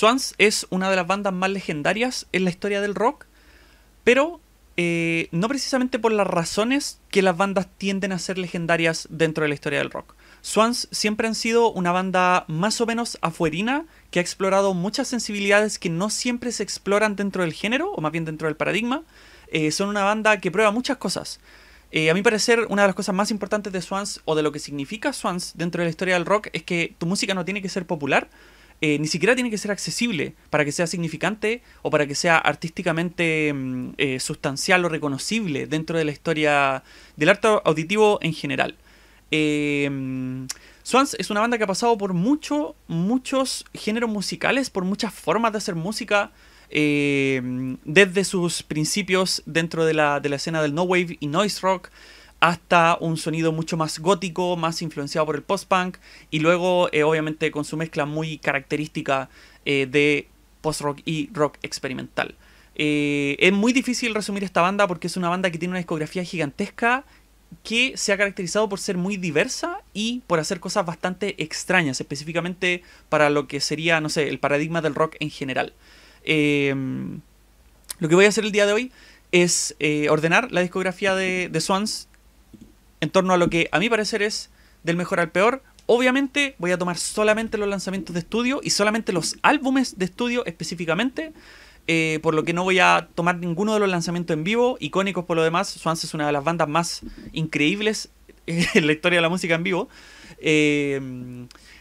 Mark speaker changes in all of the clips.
Speaker 1: Swans es una de las bandas más legendarias en la historia del rock, pero eh, no precisamente por las razones que las bandas tienden a ser legendarias dentro de la historia del rock. Swans siempre han sido una banda más o menos afuerina que ha explorado muchas sensibilidades que no siempre se exploran dentro del género, o más bien dentro del paradigma. Eh, son una banda que prueba muchas cosas. Eh, a mi parecer, una de las cosas más importantes de Swans, o de lo que significa Swans dentro de la historia del rock, es que tu música no tiene que ser popular, eh, ni siquiera tiene que ser accesible para que sea significante o para que sea artísticamente mm, eh, sustancial o reconocible dentro de la historia del arte auditivo en general. Eh, Swans es una banda que ha pasado por mucho, muchos géneros musicales, por muchas formas de hacer música, desde sus principios dentro de la, de la escena del no wave y noise rock hasta un sonido mucho más gótico, más influenciado por el post-punk, y luego eh, obviamente con su mezcla muy característica eh, de post-rock y rock experimental. Eh, es muy difícil resumir esta banda porque es una banda que tiene una discografía gigantesca que se ha caracterizado por ser muy diversa y por hacer cosas bastante extrañas, específicamente para lo que sería, no sé, el paradigma del rock en general. lo que voy a hacer el día de hoy es ordenar la discografía de, de, Swans en torno a lo que a mi parecer es del mejor al peor. Obviamente voy a tomar solamente los lanzamientos de estudio y solamente los álbumes de estudio específicamente. Eh, por lo que no voy a tomar ninguno de los lanzamientos en vivo, icónicos por lo demás. Swans es una de las bandas más increíbles eh, en la historia de la música en vivo. Eh,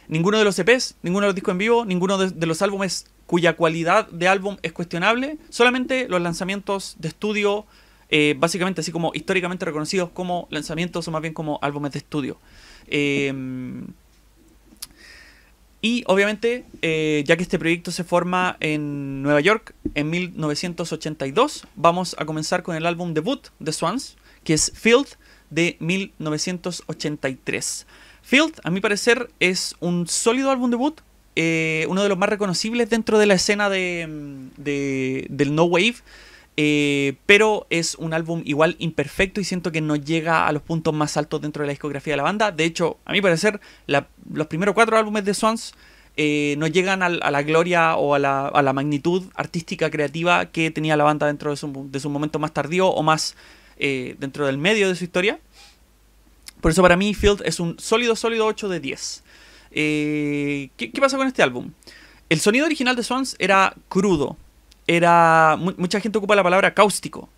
Speaker 1: ninguno de los EPs, ninguno de los discos en vivo, ninguno de, de, los álbumes cuya cualidad de álbum es cuestionable, solamente los lanzamientos de estudio eh, básicamente así como históricamente reconocidos como lanzamientos o más bien como álbumes de estudio. Eh, y obviamente, eh, ya que este proyecto se forma en Nueva York en 1982, vamos a comenzar con el álbum debut de Swans, que es Field de 1983. Field, a mi parecer, es un sólido álbum debut, uno de los más reconocibles dentro de la escena de, del No Wave, eh, pero es un álbum igual imperfecto y siento que no llega a los puntos más altos dentro de la discografía de la banda. De hecho, a mi parecer, los primeros cuatro álbumes de Sons eh, no llegan a, la gloria o a la, magnitud artística creativa que tenía la banda dentro de su, momento más tardío o más eh, dentro del medio de su historia. Por eso para mí Field es un sólido, sólido 8 de 10. ¿qué, ¿Qué pasa con este álbum? El sonido original de Sons era crudo, era. Mucha gente ocupa la palabra cáustico.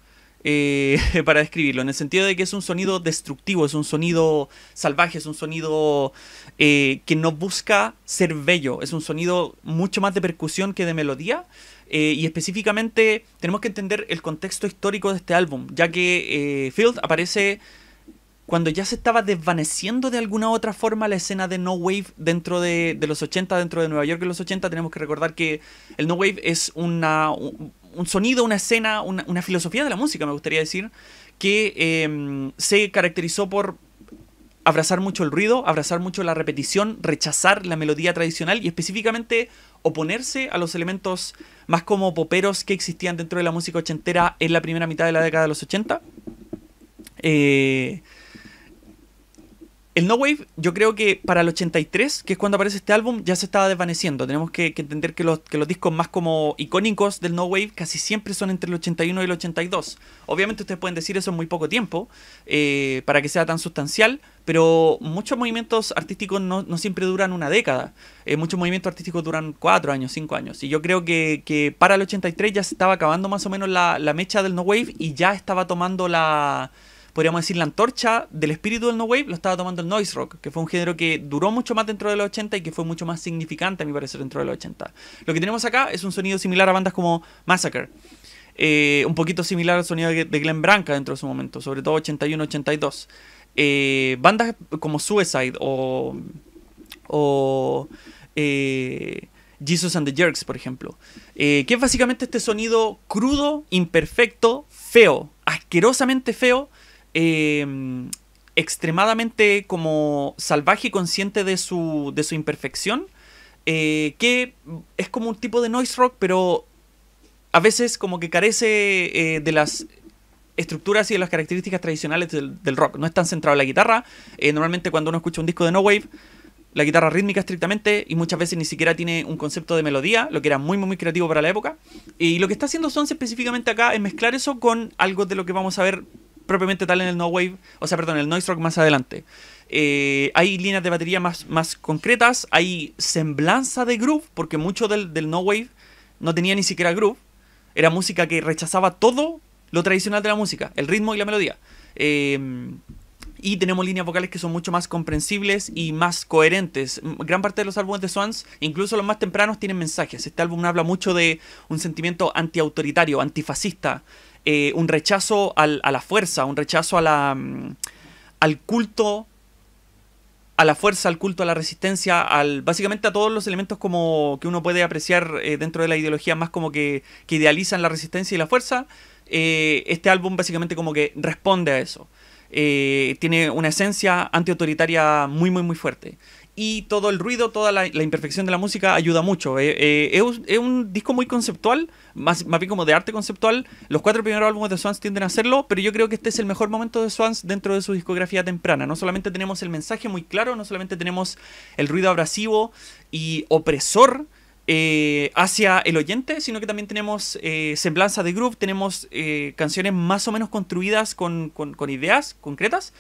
Speaker 1: Eh, para describirlo, en el sentido de que es un sonido destructivo, es un sonido salvaje, es un sonido eh, que no busca ser bello, es un sonido mucho más de percusión que de melodía. Eh, y específicamente tenemos que entender el contexto histórico de este álbum, ya que Field aparece cuando ya se estaba desvaneciendo de alguna otra forma la escena de No Wave dentro de, los 80, dentro de Nueva York en los 80, tenemos que recordar que el No Wave es una, un, sonido, una escena, una, filosofía de la música, me gustaría decir, que em, se caracterizó por abrazar mucho el ruido, abrazar mucho la repetición, rechazar la melodía tradicional y específicamente oponerse a los elementos más como poperos que existían dentro de la música ochentera en la primera mitad de la década de los 80. Eh, el No Wave, yo creo que para el 83, que es cuando aparece este álbum, ya se estaba desvaneciendo. Tenemos que, entender que los, discos más como icónicos del No Wave casi siempre son entre el 81 y el 82. Obviamente ustedes pueden decir eso en muy poco tiempo, eh, para que sea tan sustancial, pero muchos movimientos artísticos no, siempre duran una década. Eh, muchos movimientos artísticos duran cuatro años, cinco años. Y yo creo que, para el 83 ya se estaba acabando más o menos la, la mecha del No Wave y ya estaba tomando la podríamos decir, la antorcha del espíritu del no wave lo estaba tomando el noise rock, que fue un género que duró mucho más dentro de los 80 y que fue mucho más significante, a mi parecer, dentro de los 80. Lo que tenemos acá es un sonido similar a bandas como Massacre, eh, un poquito similar al sonido de Glenn Branca dentro de su momento, sobre todo 81-82. Eh, bandas como Suicide o, o eh, Jesus and the Jerks, por ejemplo, que es básicamente este sonido crudo, imperfecto, feo, asquerosamente feo, Em, extremadamente como salvaje y consciente de su, de su imperfección, eh, que es como un tipo de noise rock, pero a veces como que carece eh, de las estructuras y de las características tradicionales del, rock. No es tan centrado en la guitarra. Eh, normalmente cuando uno escucha un disco de No Wave, la guitarra rítmica estrictamente y muchas veces ni siquiera tiene un concepto de melodía, lo que era muy muy creativo para la época. Y lo que está haciendo Sons específicamente acá es mezclar eso con algo de lo que vamos a ver propiamente tal en el no wave, o sea, perdón, en el noise rock más adelante. Eh, hay líneas de batería más, más concretas, hay semblanza de groove, porque mucho del, no wave no tenía ni siquiera groove, era música que rechazaba todo lo tradicional de la música, el ritmo y la melodía. Em, y tenemos líneas vocales que son mucho más comprensibles y más coherentes. Gran parte de los álbumes de Swans, incluso los más tempranos, tienen mensajes. Este álbum habla mucho de un sentimiento antiautoritario, antifascista, eh, un rechazo a la fuerza, un rechazo mm, al culto, a la fuerza, al culto, a la resistencia, al, básicamente a todos los elementos como que uno puede apreciar eh, dentro de la ideología más como que, idealizan la resistencia y la fuerza. Eh, este álbum básicamente como que responde a eso. tiene una esencia antiautoritaria muy, muy, muy fuerte y todo el ruido, toda la, imperfección de la música ayuda mucho. Eh, eh, es, un disco muy conceptual, más, más bien como de arte conceptual. Los cuatro primeros álbumes de Swans tienden a hacerlo, pero yo creo que este es el mejor momento de Swans dentro de su discografía temprana. No solamente tenemos el mensaje muy claro, no solamente tenemos el ruido abrasivo y opresor, eh, hacia el oyente, sino que también tenemos semblanza de groove, tenemos canciones más o menos construidas con, con ideas concretas.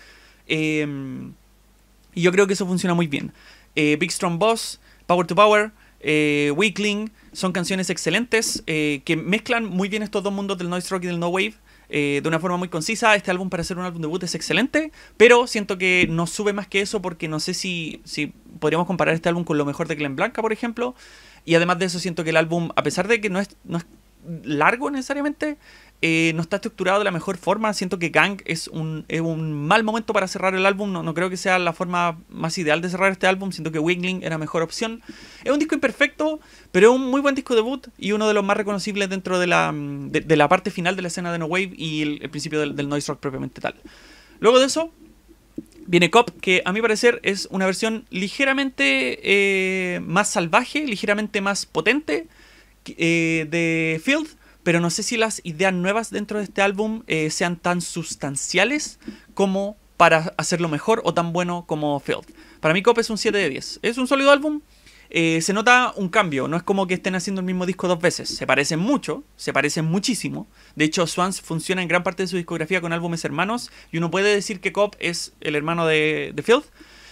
Speaker 1: Y yo creo que eso funciona muy bien. Eh, Big Strong Boss, Power to Power, eh, Weakling, son canciones excelentes eh, que mezclan muy bien estos dos mundos del noise rock y del no wave. de una forma muy concisa. Este álbum para ser un álbum debut es excelente, pero siento que no sube más que eso porque no sé si, si podríamos comparar este álbum con lo mejor de Glen Blanca, por ejemplo. Y además de eso, siento que el álbum, a pesar de que no es, no es largo necesariamente, eh, no está estructurado de la mejor forma. Siento que Gang es un, mal momento para cerrar el álbum. No, no, creo que sea la forma más ideal de cerrar este álbum. Siento que Wiggling era mejor opción. Es un disco imperfecto, pero es un muy buen disco debut y uno de los más reconocibles dentro de la, mm, de, la parte final de la escena de No Wave y el, principio del, noise rock propiamente tal. Luego de eso, viene Cop, que a mi parecer es una versión ligeramente eh, más salvaje, ligeramente más potente eh, de Field, pero no sé si las ideas nuevas dentro de este álbum eh, sean tan sustanciales como para hacerlo mejor o tan bueno como Field. Para mí Cop es un 7 de 10. Es un sólido álbum. Eh, se nota un cambio, no es como que estén haciendo el mismo disco dos veces. Se parecen mucho, se parecen muchísimo. De hecho, Swans funciona en gran parte de su discografía con álbumes hermanos y uno puede decir que Cop es el hermano de, Field.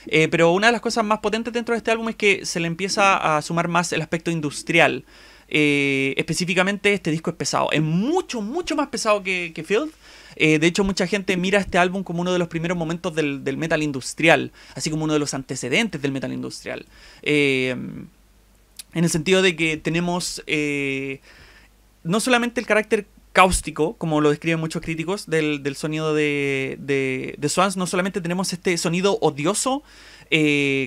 Speaker 1: Eh, pero una de las cosas más potentes dentro de este álbum es que se le empieza a sumar más el aspecto industrial, eh, específicamente este disco es pesado. Es mucho, mucho más pesado que, Field. Eh, de hecho, mucha gente mira este álbum como uno de los primeros momentos del, metal industrial, así como uno de los antecedentes del metal industrial. Eh, en el sentido de que tenemos no solamente el carácter cáustico, como lo describen muchos críticos, del, sonido de, de, de, Swans, no solamente tenemos este sonido odioso,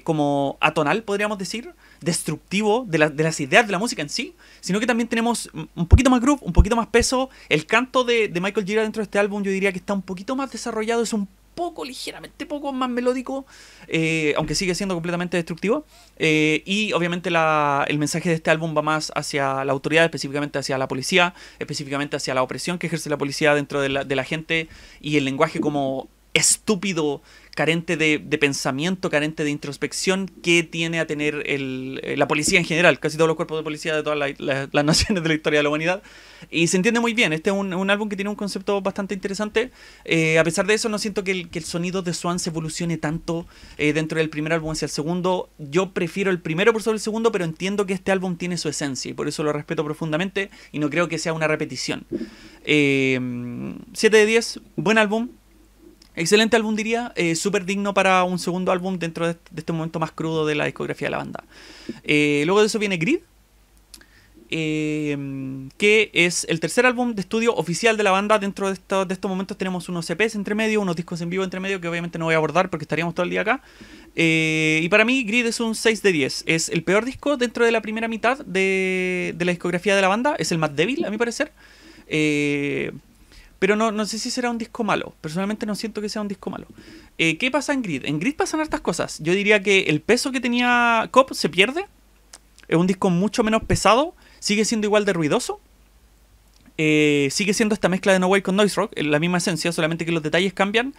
Speaker 1: como atonal, podríamos decir, destructivo de, las ideas de la música en sí, sino que también tenemos un poquito más groove, un poquito más peso. El canto de, Michael Gira dentro de este álbum yo diría que está un poquito más desarrollado, es un poco, ligeramente poco más melódico, eh, aunque sigue siendo completamente destructivo. Eh, y obviamente el mensaje de este álbum va más hacia la autoridad, específicamente hacia la policía, específicamente hacia la opresión que ejerce la policía dentro de la, de la gente y el lenguaje como estúpido, carente de, pensamiento, carente de introspección que tiene a tener eh, la policía en general, casi todos los cuerpos de policía de todas las naciones de la historia de la humanidad. Y se entiende muy bien, este es un, álbum que tiene un concepto bastante interesante. Eh, a pesar de eso, no siento que el, sonido de Swans evolucione tanto eh, dentro del primer álbum hacia el segundo. Yo prefiero el primero por sobre el segundo, pero entiendo que este álbum tiene su esencia y por eso lo respeto profundamente y no creo que sea una repetición. 7 de 10, buen álbum, Excelente álbum diría, eh, súper digno para un segundo álbum dentro de, este momento más crudo de la discografía de la banda. Eh, luego de eso viene Grid, eh, que es el tercer álbum de estudio oficial de la banda. Dentro de, estos momentos tenemos unos CPs e entre medio, unos discos en vivo entre medio, que obviamente no voy a abordar porque estaríamos todo el día acá. y para mí, Grid es un 6 de 10. Es el peor disco dentro de la primera mitad de, de la discografía de la banda. Es el más débil, a mi parecer. Eh, pero no, no sé si será un disco malo. Personalmente no siento que sea un disco malo. Eh, ¿Qué pasa en Grid? En Grid pasan hartas cosas. Yo diría que el peso que tenía Cop se pierde. Es un disco mucho menos pesado. Sigue siendo igual de ruidoso. Eh, sigue siendo esta mezcla de No Way con Noise Rock. La misma esencia, solamente que los detalles cambian.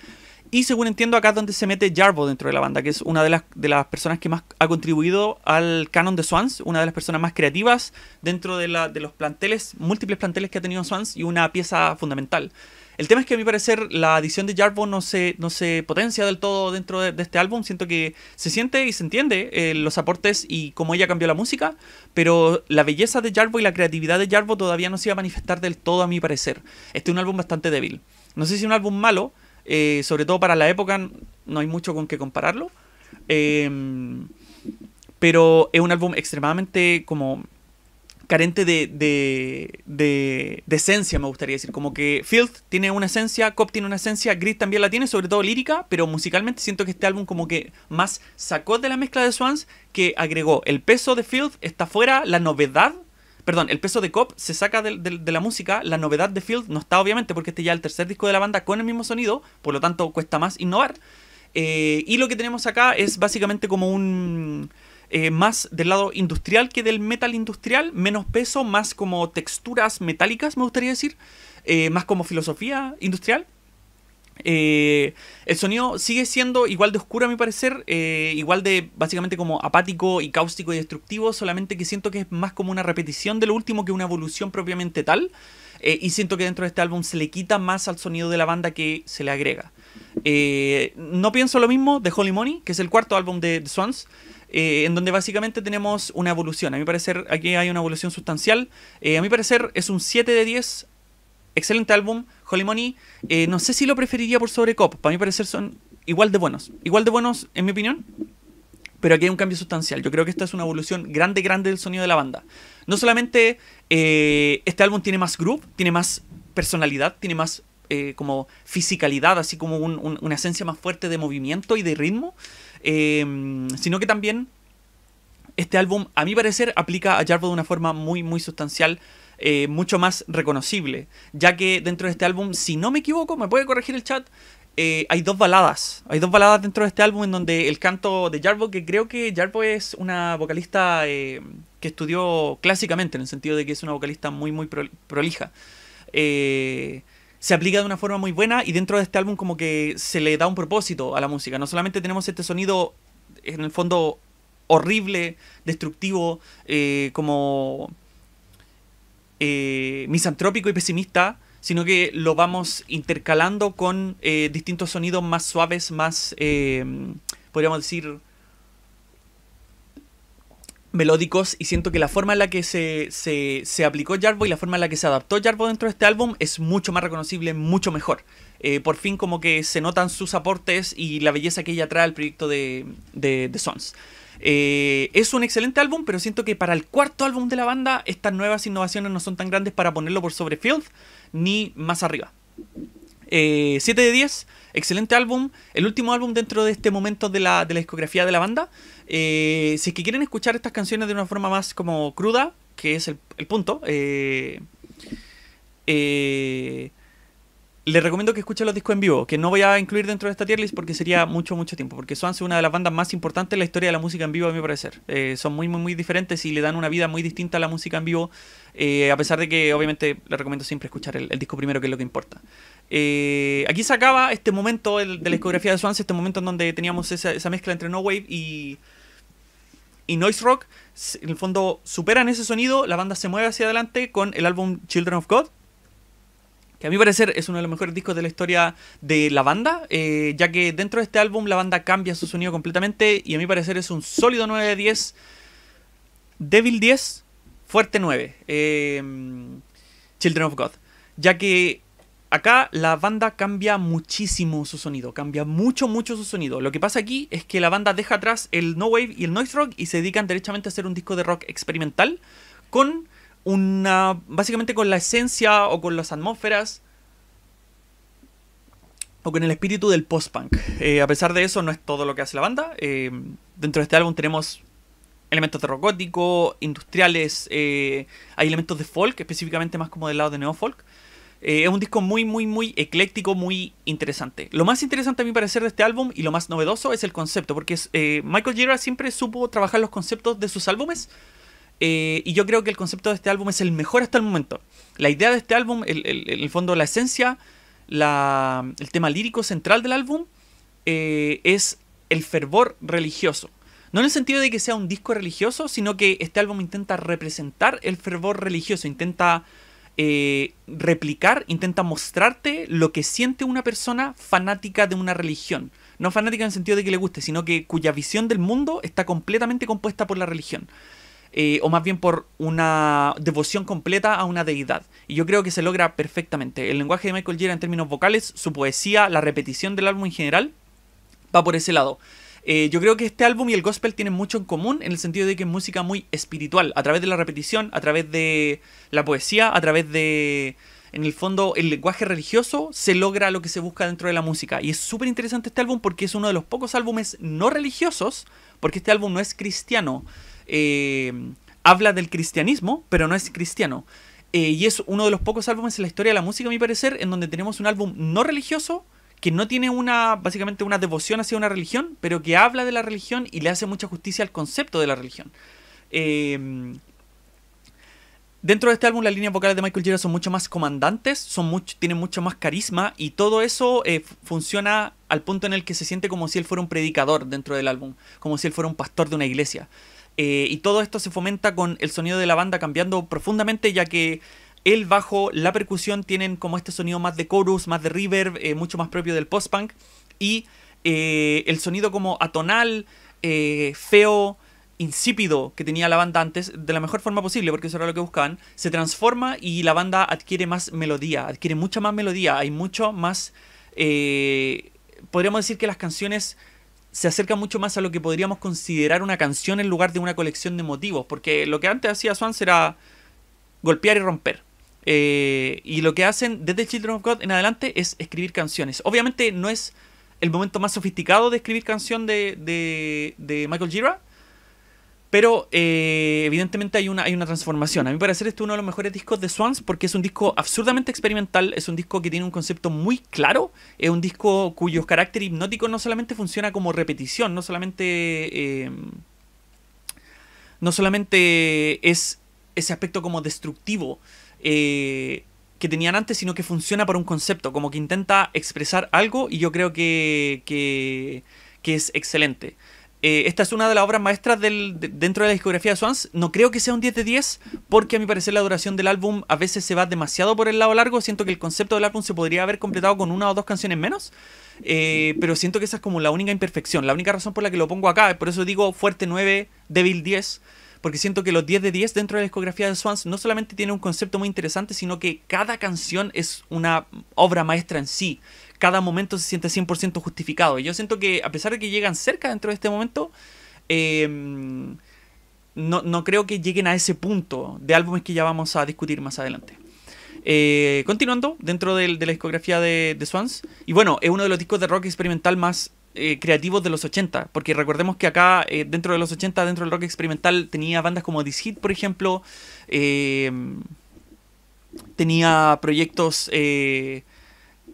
Speaker 1: Y según entiendo, acá es donde se mete Jarbo dentro de la banda, que es una de las, de las personas que más ha contribuido al canon de Swans, una de las personas más creativas dentro de, la, de los planteles, múltiples planteles que ha tenido Swans y una pieza fundamental. El tema es que a mi parecer la adición de Jarbo no se, no se potencia del todo dentro de, este álbum. Siento que se siente y se entiende eh, los aportes y cómo ella cambió la música, pero la belleza de Jarbo y la creatividad de Jarbo todavía no se iba a manifestar del todo a mi parecer. Este es un álbum bastante débil. No sé si es un álbum malo, eh, sobre todo para la época, no hay mucho con que compararlo. Em, pero es un álbum extremadamente como carente de, de, de, esencia, me gustaría decir. Como que Field tiene una esencia, Cop tiene una esencia, Gris también la tiene, sobre todo lírica, pero musicalmente siento que este álbum como que más sacó de la mezcla de Swans que agregó. El peso de Field está fuera, la novedad Perdón, el peso de Cop se saca de, la música, la novedad de Field no está obviamente porque este ya es el tercer disco de la banda con el mismo sonido, por lo tanto cuesta más innovar. Eh, y lo que tenemos acá es básicamente como un... Eh, más del lado industrial que del metal industrial, menos peso, más como texturas metálicas, me gustaría decir, eh, más como filosofía industrial. Eh, el sonido sigue siendo igual de oscuro a mi parecer, eh, igual de básicamente como apático y cáustico y destructivo, solamente que siento que es más como una repetición de lo último que una evolución propiamente tal. Eh, y siento que dentro de este álbum se le quita más al sonido de la banda que se le agrega. no pienso lo mismo de Holy Money, que es el cuarto álbum de The Swans. en donde básicamente tenemos una evolución. A mi parecer, aquí hay una evolución sustancial. a mi parecer, es un 7 de 10 excelente álbum, Holy Money. Eh, no sé si lo preferiría por sobre Cop. Para mí parecer son igual de buenos. Igual de buenos, en mi opinión. Pero aquí hay un cambio sustancial. Yo creo que esta es una evolución grande, grande del sonido de la banda. No solamente eh, este álbum tiene más groove, tiene más personalidad, tiene más eh, como fisicalidad, así como una esencia más fuerte de movimiento y de ritmo, sino que también este álbum, a mi parecer, aplica a Jarvo de una forma muy, muy sustancial eh, mucho más reconocible, ya que dentro de este álbum, si no me equivoco, me puede corregir el chat, eh, hay dos baladas. Hay dos baladas dentro de este álbum en donde el canto de Jarbo, que creo que Jarbo es una vocalista eh, que estudió clásicamente, en el sentido de que es una vocalista muy, muy prolija. se aplica de una forma muy buena y dentro de este álbum como que se le da un propósito a la música. No solamente tenemos este sonido en el fondo horrible, destructivo, como eh, misantrópico y pesimista, sino que lo vamos intercalando con eh, distintos sonidos más suaves, más, eh, podríamos decir, melódicos y siento que la forma en la que se, aplicó Jarbo y la forma en la que se adaptó Jarbo dentro de este álbum es mucho más reconocible, mucho mejor. por fin como que se notan sus aportes y la belleza que ella trae al proyecto de, de, de Sons. Eh, es un excelente álbum, pero siento que para el cuarto álbum de la banda estas nuevas innovaciones no son tan grandes para ponerlo por sobre Field ni más arriba. 7 eh, de 10, excelente álbum, el último álbum dentro de este momento de la, discografía de la banda. Eh, si es que quieren escuchar estas canciones de una forma más como cruda, que es el, punto, eh le recomiendo que escuche los discos en vivo, que no voy a incluir dentro de esta tier list porque sería mucho, mucho tiempo, porque Swans es una de las bandas más importantes en la historia de la música en vivo, a mi parecer. Eh, son muy, muy, muy diferentes y le dan una vida muy distinta a la música en vivo, eh, a pesar de que obviamente le recomiendo siempre escuchar el, disco primero, que es lo que importa. Eh, aquí se acaba este momento de la discografía de Swans, este momento en donde teníamos esa, mezcla entre No Wave y, y Noise Rock. En el fondo superan ese sonido, la banda se mueve hacia adelante con el álbum Children of God que a mi parecer es uno de los mejores discos de la historia de la banda, eh, ya que dentro de este álbum la banda cambia su sonido completamente y a mi parecer es un sólido 9 de 10, débil 10, fuerte 9, em, Children of God, ya que acá la banda cambia muchísimo su sonido, cambia mucho, mucho su sonido. Lo que pasa aquí es que la banda deja atrás el no wave y el noise rock y se dedican derechamente a hacer un disco de rock experimental con una. básicamente con la esencia o con las atmósferas. O con el espíritu del post-punk. Eh, a pesar de eso, no es todo lo que hace la banda. Eh, dentro de este álbum tenemos elementos de rock gótico, industriales, eh, hay elementos de folk, específicamente más como del lado de neofolk. es un disco muy, muy, muy ecléctico, muy interesante. Lo más interesante a mi parecer de este álbum y lo más novedoso es el concepto, porque Michael Gira siempre supo trabajar los conceptos de sus álbumes eh, y yo creo que el concepto de este álbum es el mejor hasta el momento. La idea de este álbum, el, el, fondo, la esencia, el tema lírico central del álbum eh, es el fervor religioso. No en el sentido de que sea un disco religioso, sino que este álbum intenta representar el fervor religioso, intenta eh, replicar, intenta mostrarte lo que siente una persona fanática de una religión. No fanática en el sentido de que le guste, sino que cuya visión del mundo está completamente compuesta por la religión. Eh, o más bien por una devoción completa a una deidad. Y yo creo que se logra perfectamente. El lenguaje de Michael Jera en términos vocales, su poesía, la repetición del álbum en general, va por ese lado. Eh, yo creo que este álbum y el gospel tienen mucho en común en el sentido de que es música muy espiritual, a través de la repetición, a través de la poesía, a través de... En el fondo, el lenguaje religioso se logra lo que se busca dentro de la música. Y es súper interesante este álbum porque es uno de los pocos álbumes no religiosos, porque este álbum no es cristiano, eh, habla del cristianismo, pero no es cristiano. Eh, y es uno de los pocos álbumes en la historia de la música, a mi parecer, en donde tenemos un álbum no religioso, que no tiene una, básicamente una devoción hacia una religión, pero que habla de la religión y le hace mucha justicia al concepto de la religión. Em, dentro de este álbum las líneas vocales de Michael Gira son mucho más comandantes, son mucho, tienen mucho más carisma y todo eso eh, funciona al punto en el que se siente como si él fuera un predicador dentro del álbum, como si él fuera un pastor de una iglesia. Eh, y todo esto se fomenta con el sonido de la banda cambiando profundamente, ya que el bajo, la percusión tienen como este sonido más de chorus, más de reverb, eh, mucho más propio del post-punk. Y eh, el sonido como atonal, feo, insípido que tenía la banda antes, de la mejor forma posible, porque eso era lo que buscaban, se transforma y la banda adquiere más melodía, adquiere mucha más melodía, hay mucho más... podríamos decir que las canciones se acerca mucho más a lo que podríamos considerar una canción en lugar de una colección de motivos, porque lo que antes hacía Swans era golpear y romper. Eh, y lo que hacen desde Children of God en adelante es escribir canciones. Obviamente no es el momento más sofisticado de escribir canción de, de, de Michael Gira, pero eh, evidentemente hay una, hay una transformación. A parece que este es uno de los mejores discos de Swans porque es un disco absurdamente experimental, es un disco que tiene un concepto muy claro, es un disco cuyo carácter hipnótico no solamente funciona como repetición, no solamente... Eh, no solamente es ese aspecto como destructivo eh, que tenían antes, sino que funciona por un concepto, como que intenta expresar algo y yo creo que es excelente. Eh, esta es una de las obras maestras del, dentro de la discografía de Swans. No creo que sea un 10 de 10, porque a mi parecer la duración del álbum a veces se va demasiado por el lado largo. Siento que el concepto del álbum se podría haber completado con una o dos canciones menos. Eh, pero siento que esa es como la única imperfección, la única razón por la que lo pongo acá. Por eso digo fuerte 9, débil 10. Porque siento que los 10 de 10 dentro de la discografía de Swans no solamente tiene un concepto muy interesante, sino que cada canción es una obra maestra en sí cada momento se siente 100% justificado. Y yo siento que, a pesar de que llegan cerca dentro de este momento, em, no, creo que lleguen a ese punto de álbumes que ya vamos a discutir más adelante. Eh, continuando, dentro de, la discografía de, Swans, y bueno, es uno de los discos de rock experimental más eh, creativos de los 80, porque recordemos que acá, eh, dentro de los 80, dentro del rock experimental, tenía bandas como This por ejemplo, em, tenía proyectos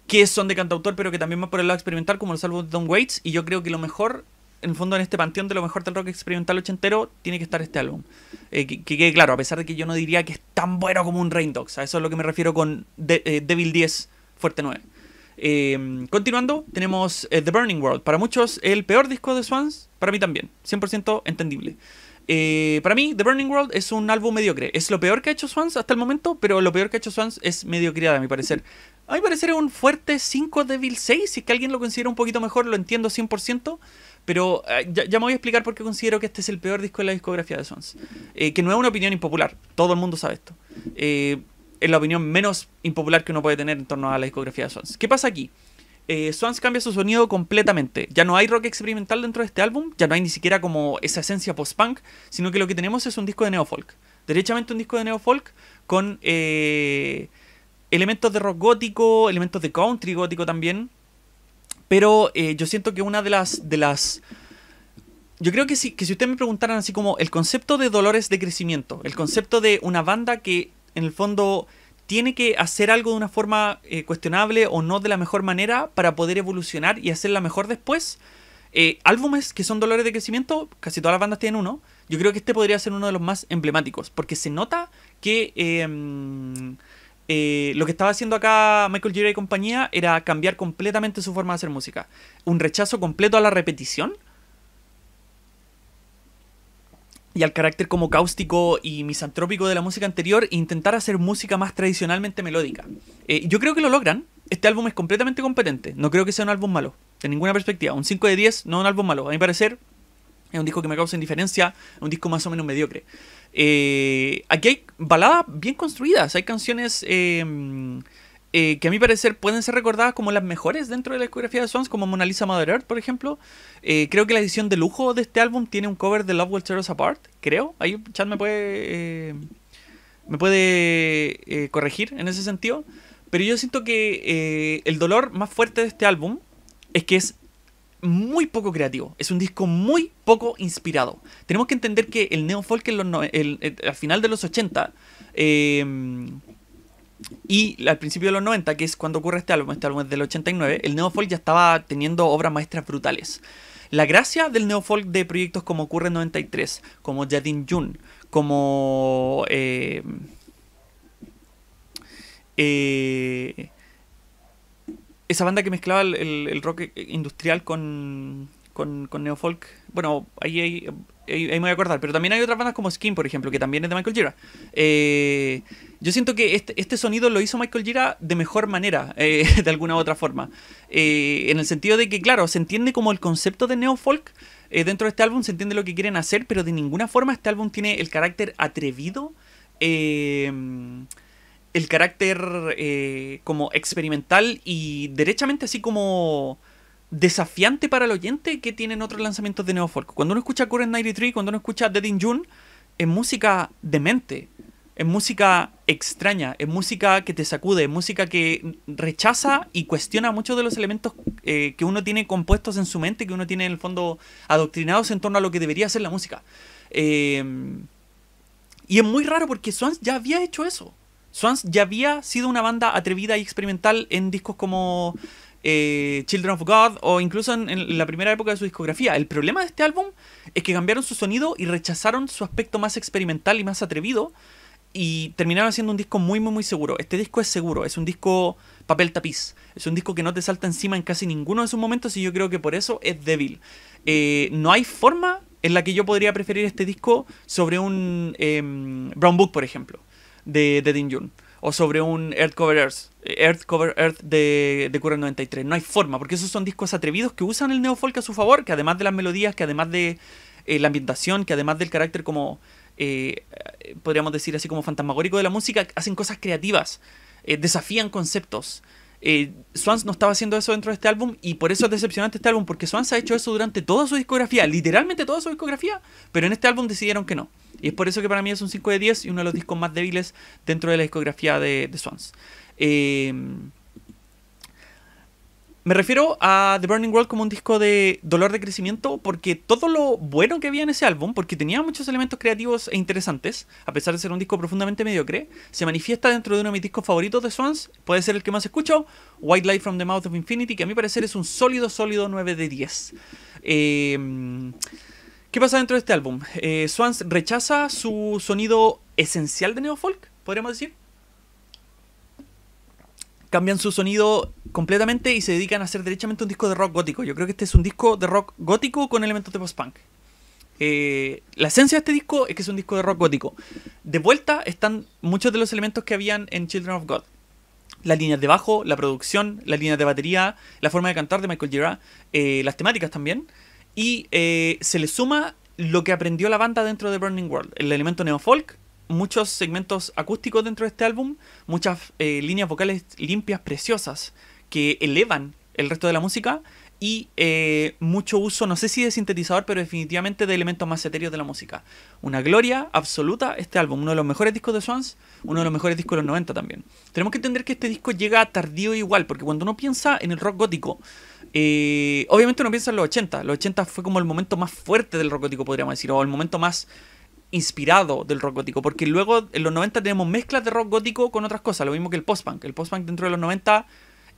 Speaker 1: que son de cantautor, pero que también van por el lado experimental, como los álbumes de Don Waits. Y yo creo que lo mejor, en el fondo, en este panteón de lo mejor del rock experimental ochentero, tiene que estar este álbum. Eh, que, quede claro, a pesar de que yo no diría que es tan bueno como un Rain Dogs. A eso es lo que me refiero con eh, Devil 10, Fuerte 9. Eh, continuando, tenemos The Burning World. Para muchos, el peor disco de Swans. Para mí también, 100% entendible. para mí, The Burning World es un álbum mediocre. Es lo peor que ha hecho Swans hasta el momento, pero lo peor que ha hecho Swans es mediocridad, a mi parecer. A mi parecer es un fuerte 5 Bill 6. Si es que alguien lo considera un poquito mejor, lo entiendo 100%. Pero eh, ya, me voy a explicar por qué considero que este es el peor disco de la discografía de Sons. Eh, que no es una opinión impopular. Todo el mundo sabe esto. Eh, es la opinión menos impopular que uno puede tener en torno a la discografía de Sons. ¿Qué pasa aquí? Sons cambia su sonido completamente. Ya no hay rock experimental dentro de este álbum, ya no hay ni siquiera como esa esencia post-punk, sino que lo que tenemos es un disco de neofolk. Derechamente un disco de neofolk con elementos de rock gótico, elementos de country gótico también. Pero eh, yo siento que una de las, de las yo creo que si, que si ustedes me preguntaran así como el concepto de dolores de crecimiento, el concepto de una banda que en el fondo tiene que hacer algo de una forma eh, cuestionable o no de la mejor manera para poder evolucionar y hacerla mejor después. Eh, álbumes que son dolores de crecimiento, casi todas las bandas tienen uno. Yo creo que este podría ser uno de los más emblemáticos, porque se nota que... Em, eh, lo que estaba haciendo acá Michael Jira y compañía era cambiar completamente su forma de hacer música. Un rechazo completo a la repetición y al carácter como cáustico y misantrópico de la música anterior e intentar hacer música más tradicionalmente melódica. Eh, yo creo que lo logran. Este álbum es completamente competente. No creo que sea un álbum malo, de ninguna perspectiva. Un 5 de 10, no un álbum malo. A mi parecer, es un disco que me causa indiferencia, un disco más o menos mediocre. Eh, aquí hay baladas bien construidas, hay canciones em, eh, que a mi parecer pueden ser recordadas como las mejores dentro de la discografía de Swans, como Mona Lisa Mother Earth, por ejemplo. Eh, creo que la edición de lujo de este álbum tiene un cover de Love Will Tear Us Apart, creo. Ahí Chad me puede, me puede corregir en ese sentido. Pero yo siento que el dolor más fuerte de este álbum es que es muy poco creativo, es un disco muy poco inspirado. Tenemos que entender que el neo folk al final de los 80 em, y al principio de los 90, que es cuando ocurre este álbum, este álbum es del 89, el Neofolk ya estaba teniendo obras maestras brutales. La gracia del Neofolk de proyectos como Ocurre en 93, como Jadin Jun, como... Eh, eh, esa banda que mezclaba el, rock eh, industrial con, con, neofolk. Bueno, ahí, me voy a acordar. Pero también hay otras bandas como Skin, por ejemplo, que también es de Michael Gira. Eh, yo siento que este, este, sonido lo hizo Michael Gira de mejor manera, eh, de alguna u otra forma. en el sentido de que, claro, se entiende como el concepto de neofolk. dentro de este álbum se entiende lo que quieren hacer, pero de ninguna forma este álbum tiene el carácter atrevido. Eh, el carácter eh, como experimental y derechamente así como desafiante para el oyente que tienen otros lanzamientos de neofolk. Cuando uno escucha Current 93, cuando uno escucha Dead in June, es música demente, es música extraña, es música que te sacude, es música que rechaza y cuestiona muchos de los elementos eh, que uno tiene compuestos en su mente, que uno tiene en el fondo adoctrinados en torno a lo que debería ser la música. Eh, y es muy raro porque Swans ya había hecho eso. Swans ya había sido una banda atrevida y experimental en discos como eh, Children of God o incluso en, la primera época de su discografía. El problema de este álbum es que cambiaron su sonido y rechazaron su aspecto más experimental y más atrevido y terminaron haciendo un disco muy, muy, muy seguro. Este disco es seguro, es un disco papel tapiz, es un disco que no te salta encima en casi ninguno de sus momentos y yo creo que por eso es débil. Eh, no hay forma en la que yo podría preferir este disco sobre un em, Brown Book, por ejemplo de, de Din o sobre un Earth Cover Earth, Cover Earth de, de 93. No hay forma, porque esos son discos atrevidos que usan el neofolk a su favor, que además de las melodías, que además de eh, la ambientación, que además del carácter como, eh, podríamos decir así como fantasmagórico de la música, hacen cosas creativas, eh, desafían conceptos. Swans no estaba haciendo eso dentro de este álbum y por eso es decepcionante este álbum, porque Swans ha hecho eso durante toda su discografía, literalmente toda su discografía, pero en este álbum decidieron que no. Y es por eso que para mí es un 5 de 10 y uno de los discos más débiles dentro de la discografía de, Swans. Eh, me refiero a The Burning World como un disco de dolor de crecimiento porque todo lo bueno que había en ese álbum, porque tenía muchos elementos creativos e interesantes, a pesar de ser un disco profundamente mediocre, se manifiesta dentro de uno de mis discos favoritos de Swans, puede ser el que más escucho, White Light from the Mouth of Infinity, que a mi parecer es un sólido, sólido 9 de 10. Eh, ¿Qué pasa dentro de este álbum? Eh, Swans rechaza su sonido esencial de Neo-Folk, podríamos decir. Cambian su sonido completamente y se dedican a hacer derechamente un disco de rock gótico. Yo creo que este es un disco de rock gótico con elementos de post-punk. Eh, la esencia de este disco es que es un disco de rock gótico. De vuelta están muchos de los elementos que habían en Children of God las líneas de bajo, la producción, las líneas de batería, la forma de cantar de Michael Gira, eh, las temáticas también. Y eh, se le suma lo que aprendió la banda dentro de Burning World, el elemento neofolk, muchos segmentos acústicos dentro de este álbum, muchas eh, líneas vocales limpias, preciosas, que elevan el resto de la música y eh, mucho uso, no sé si de sintetizador, pero definitivamente de elementos más etéreos de la música. Una gloria absoluta este álbum, uno de los mejores discos de Swans, uno de los mejores discos de los 90 también. Tenemos que entender que este disco llega tardío igual, porque cuando uno piensa en el rock gótico, eh, obviamente uno piensa en los 80. Los 80 fue como el momento más fuerte del rock gótico podríamos decir, o el momento más inspirado del rock gótico, porque luego en los 90 tenemos mezclas de rock gótico con otras cosas, lo mismo que el post-punk. El post-punk dentro de los 90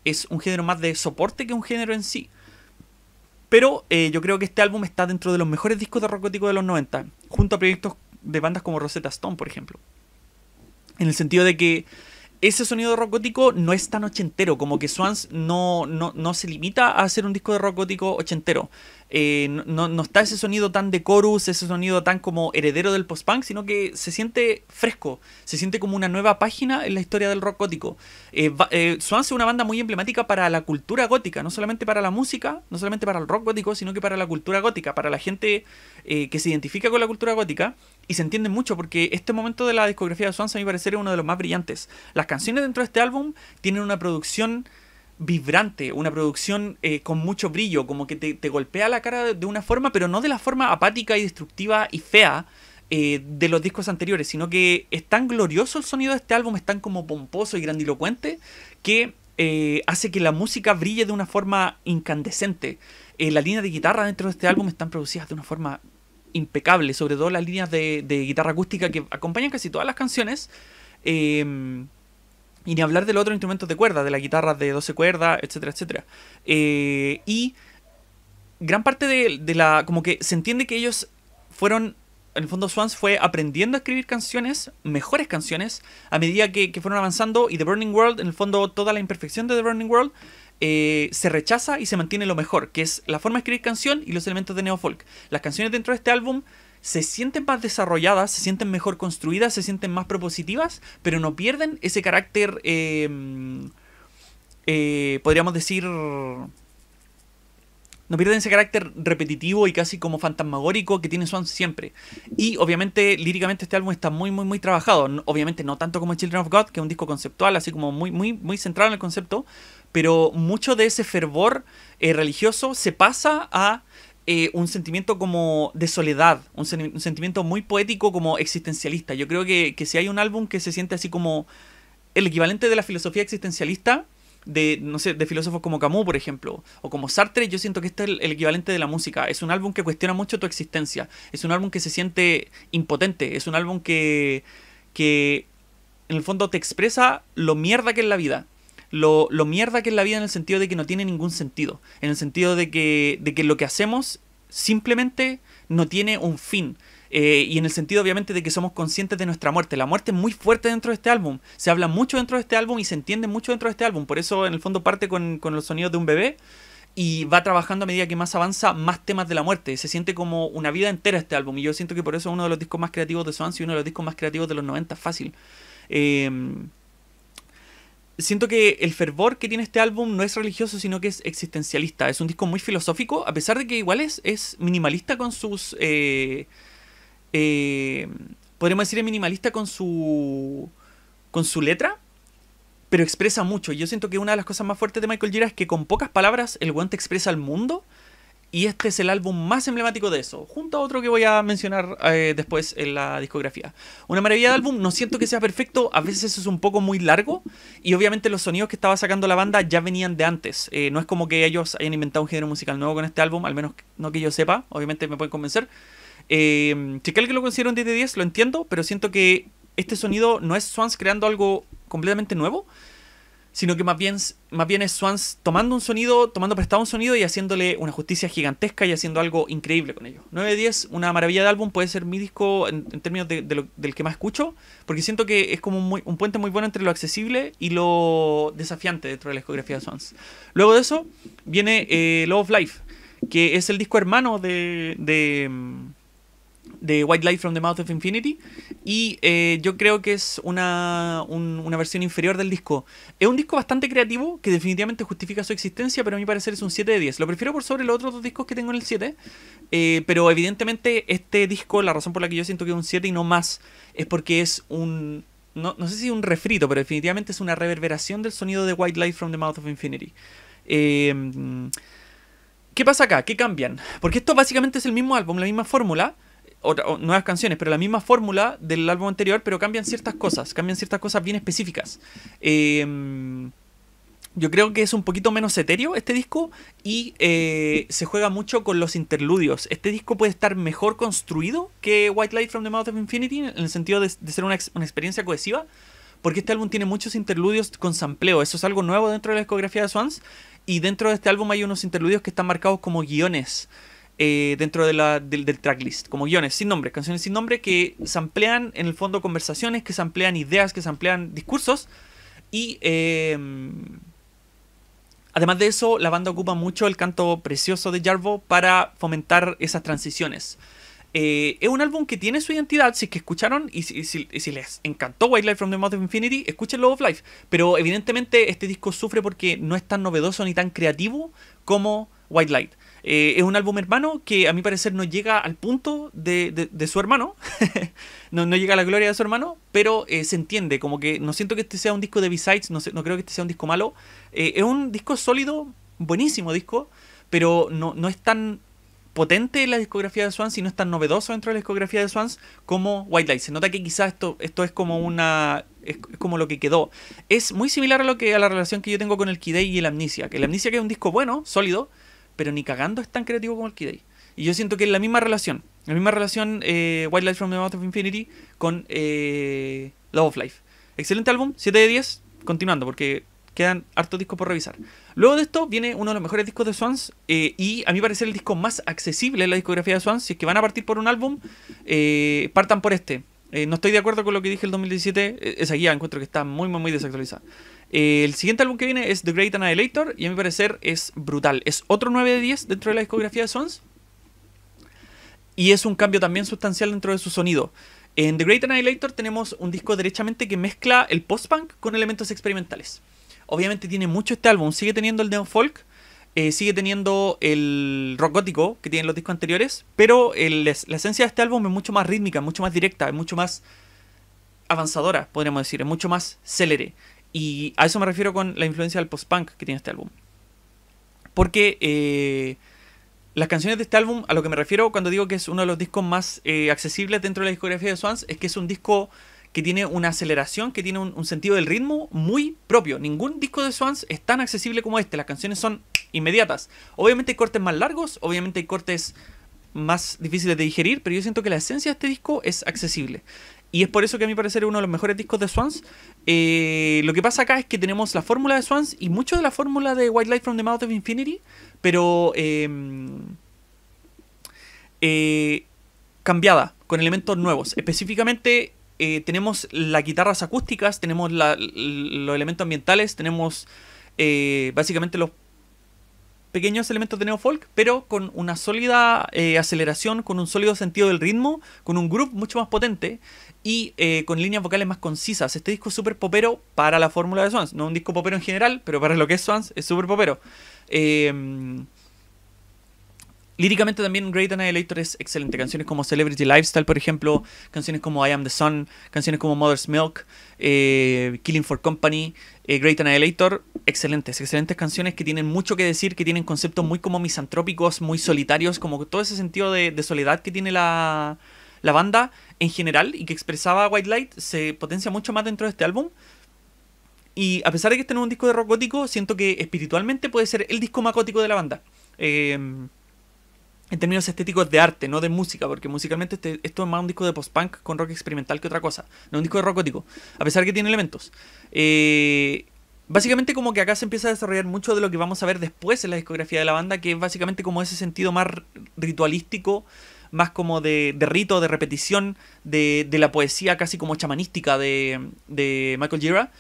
Speaker 1: es un género más de soporte que un género en sí. Pero eh, yo creo que este álbum está dentro de los mejores discos de rock gótico de los 90, junto a proyectos de bandas como Rosetta Stone, por ejemplo. En el sentido de que ese sonido rock gótico no es tan ochentero, como que Swans no, no, se limita a hacer un disco de rock gótico ochentero. Eh, no, está ese sonido tan de chorus, ese sonido tan como heredero del post-punk, sino que se siente fresco, se siente como una nueva página en la historia del rock gótico. Eh, eh, Swans es una banda muy emblemática para la cultura gótica, no solamente para la música, no solamente para el rock gótico, sino que para la cultura gótica, para la gente que se identifica con la cultura gótica. Y se entiende mucho porque este momento de la discografía de Swans a mi parecer es uno de los más brillantes canciones dentro de este álbum tienen una producción vibrante, una producción eh, con mucho brillo, como que te, golpea la cara de, una forma, pero no de la forma apática y destructiva y fea eh, de los discos anteriores, sino que es tan glorioso el sonido de este álbum, es tan como pomposo y grandilocuente, que eh, hace que la música brille de una forma incandescente. las líneas de guitarra dentro de este álbum están producidas de una forma impecable, sobre todo las líneas de, guitarra acústica que acompañan casi todas las canciones. Em, y ni hablar del otro instrumento instrumentos de cuerda, de la guitarra de 12 cuerdas, etcétera, etcétera. Eh, y gran parte de, la. como que se entiende que ellos fueron. En el fondo, Swans fue aprendiendo a escribir canciones, mejores canciones, a medida que, que fueron avanzando. Y The Burning World, en el fondo, toda la imperfección de The Burning World eh, se rechaza y se mantiene lo mejor, que es la forma de escribir canción y los elementos de neofolk. Las canciones dentro de este álbum se sienten más desarrolladas, se sienten mejor construidas, se sienten más propositivas, pero no pierden ese carácter, em, eh, podríamos decir, no pierden ese carácter repetitivo y casi como fantasmagórico que tiene Swan siempre. Y obviamente líricamente este álbum está muy, muy, muy trabajado. Obviamente no tanto como Children of God, que es un disco conceptual, así como muy, muy, muy centrado en el concepto, pero mucho de ese fervor eh, religioso se pasa a eh, un sentimiento como de soledad, un, sentimiento muy poético como existencialista. Yo creo que, si hay un álbum que se siente así como el equivalente de la filosofía existencialista, de, no sé, de filósofos como Camus, por ejemplo, o como Sartre, yo siento que este es el, el, equivalente de la música. Es un álbum que cuestiona mucho tu existencia. Es un álbum que se siente impotente. Es un álbum que, que en el fondo te expresa lo mierda que es la vida lo, mierda que es la vida en el sentido de que no tiene ningún sentido. En el sentido de que, lo que hacemos simplemente no tiene un fin. Eh, y en el sentido obviamente de que somos conscientes de nuestra muerte. La muerte es muy fuerte dentro de este álbum. Se habla mucho dentro de este álbum y se entiende mucho dentro de este álbum. Por eso en el fondo parte con, con los sonidos de un bebé y va trabajando a medida que más avanza más temas de la muerte. Se siente como una vida entera este álbum y yo siento que por eso es uno de los discos más creativos de Swans y uno de los discos más creativos de los 90, fácil. Eh, siento que el fervor que tiene este álbum no es religioso, sino que es existencialista. Es un disco muy filosófico, a pesar de que igual es, es minimalista con sus... Eh, eh, podríamos decir minimalista con su... con su letra, pero expresa mucho. Y Yo siento que una de las cosas más fuertes de Michael Gira es que con pocas palabras el guante expresa el mundo y este es el álbum más emblemático de eso, junto a otro que voy a mencionar eh, después en la discografía. Una maravilla de álbum, no siento que sea perfecto, a veces es un poco muy largo y obviamente los sonidos que estaba sacando la banda ya venían de antes. Eh, no es como que ellos hayan inventado un género musical nuevo con este álbum, al menos no que yo sepa, obviamente me pueden convencer. Eh, si que lo considera un 10 de 10, lo entiendo, pero siento que este sonido no es Swans creando algo completamente nuevo, sino que más bien, más bien es Swans tomando un sonido, tomando prestado un sonido y haciéndole una justicia gigantesca y haciendo algo increíble con ello. 9 de 10, una maravilla de álbum, puede ser mi disco en, términos de, del que más escucho, porque siento que es como un puente muy bueno entre lo accesible y lo desafiante dentro de la escografía de Swans. Luego de eso viene eh, Love of Life, que es el disco hermano de mm, de White Light from the Mouth of Infinity. Y eh, yo creo que es una, una versión inferior del disco. Es un disco bastante creativo que definitivamente justifica su existencia, pero a mi parecer es un 7 de 10. Lo prefiero por sobre los otros dos discos que tengo en el 7. Eh, pero evidentemente este disco, la razón por la que yo siento que es un 7 y no más, es porque es un, no, sé si un refrito, pero definitivamente es una reverberación del sonido de White Light from the Mouth of Infinity. Em, ¿Qué pasa acá? ¿Qué cambian? Porque esto básicamente es el mismo álbum, la misma fórmula, nuevas canciones, pero la misma fórmula del álbum anterior, pero cambian ciertas cosas, cambian ciertas cosas bien específicas. Em, yo creo que es un poquito menos etéreo este disco y eh, se juega mucho con los interludios. Este disco puede estar mejor construido que White Light from the Mouth of Infinity en el sentido de, ser una, una, experiencia cohesiva, porque este álbum tiene muchos interludios con sampleo. Eso es algo nuevo dentro de la discografía de Swans. Y dentro de este álbum hay unos interludios que están marcados como guiones. Eh, dentro del, tracklist, como guiones sin nombres, canciones sin nombre que se samplean en el fondo conversaciones, que se samplean ideas, que se samplean discursos. Y em, además de eso, la banda ocupa mucho el canto precioso de Jarvo para fomentar esas transiciones. Eh, es un álbum que tiene su identidad, si es que escucharon y si, les encantó White Light from the Mouth of Infinity, escuchen Love of Life. Pero evidentemente este disco sufre porque no es tan novedoso ni tan creativo como White Light. Eh, es un álbum hermano que a mi parecer no llega al punto de, su hermano, no, llega a la gloria de su hermano, pero eh, se entiende, como que no siento que este sea un disco de B-Sides, no, no, creo que este sea un disco malo, eh, es un disco sólido, buenísimo disco, pero no, es tan potente la discografía de Swans y no es tan novedoso dentro de la discografía de Swans como White Light. Se nota que quizás esto, esto es como una. como lo que quedó. Es muy similar a lo que a la relación que yo tengo con el Kidei y el Amnesia. Que el Amnesia que es un disco bueno, sólido, pero ni cagando es tan creativo como el Y yo siento que es la misma relación, la misma relación eh, Wildlife from the Mouth of Infinity con eh, Love of Life. Excelente álbum, 7 de 10, continuando porque quedan hartos discos por revisar. Luego de esto viene uno de los mejores discos de Swans eh, y a mí parece el disco más accesible de la discografía de Swans. Si es que van a partir por un álbum, partan por este. no estoy de acuerdo con lo que dije el 2017, e-, esa guía encuentro que está muy, muy, muy desactualizada. Eh, el siguiente álbum que viene es The Great Annihilator y a mi parecer es brutal. Es otro 9 de 10 dentro de la discografía de Sons y es un cambio también sustancial dentro de su sonido. En The Great Annihilator tenemos un disco derechamente que mezcla el post-punk con elementos experimentales. Obviamente tiene mucho este álbum, sigue teniendo el neo-folk, eh, sigue teniendo el rock gótico que tienen los discos anteriores, pero la esencia de este álbum es mucho más rítmica, mucho más directa, es mucho más avanzadora, podríamos decir, es mucho más célere. Y a eso me refiero con la influencia del post-punk que tiene este álbum. Porque eh, las canciones de este álbum, a lo que me refiero cuando digo que es uno de los discos más eh, accesibles dentro de la discografía de Swans, es que es un disco que tiene una aceleración, que tiene un, un, sentido del ritmo muy propio. Ningún disco de Swans es tan accesible como este. Las canciones son inmediatas. Obviamente hay cortes más largos, obviamente hay cortes más difíciles de digerir, pero yo siento que la esencia de este disco es accesible. Y es por eso que a mi parecer es uno de los mejores discos de Swans. Eh, lo que pasa acá es que tenemos la fórmula de Swans y mucho de la fórmula de White Light from the Mouth of Infinity, pero em, eh, cambiada, con elementos nuevos. Específicamente eh, tenemos las guitarras acústicas, tenemos los elementos ambientales, tenemos básicamente los pequeños elementos de neofolk, pero con una sólida aceleración, con un sólido sentido del ritmo, con un groove mucho más potente y eh, con líneas vocales más concisas. Este disco es súper popero para la fórmula de Swans. No un disco popero en general, pero para lo que es Swans es súper popero. Eh, líricamente también Great Annihilator es excelente. Canciones como Celebrity Lifestyle, por ejemplo. Canciones como I Am the Sun. Canciones como Mother's Milk. Eh, Killing for Company. Eh, Great Annihilator. Excelentes, excelentes canciones que tienen mucho que decir. Que tienen conceptos muy como misantrópicos, muy solitarios. Como todo ese sentido de soledad que tiene la la banda en general y que expresaba White Light se potencia mucho más dentro de este álbum. Y a pesar de que este no es un disco de rock gótico, siento que espiritualmente puede ser el disco más gótico de la banda. Em, en términos estéticos de arte, no de música, porque musicalmente este, esto es más un disco de post-punk con rock experimental que otra cosa. No un disco de rock gótico, a pesar de que tiene elementos. Eh, básicamente como que acá se empieza a desarrollar mucho de lo que vamos a ver después en la discografía de la banda, que es básicamente como ese sentido más ritualístico más como de, rito, de repetición de, la poesía casi como chamanística de, Michael Gira.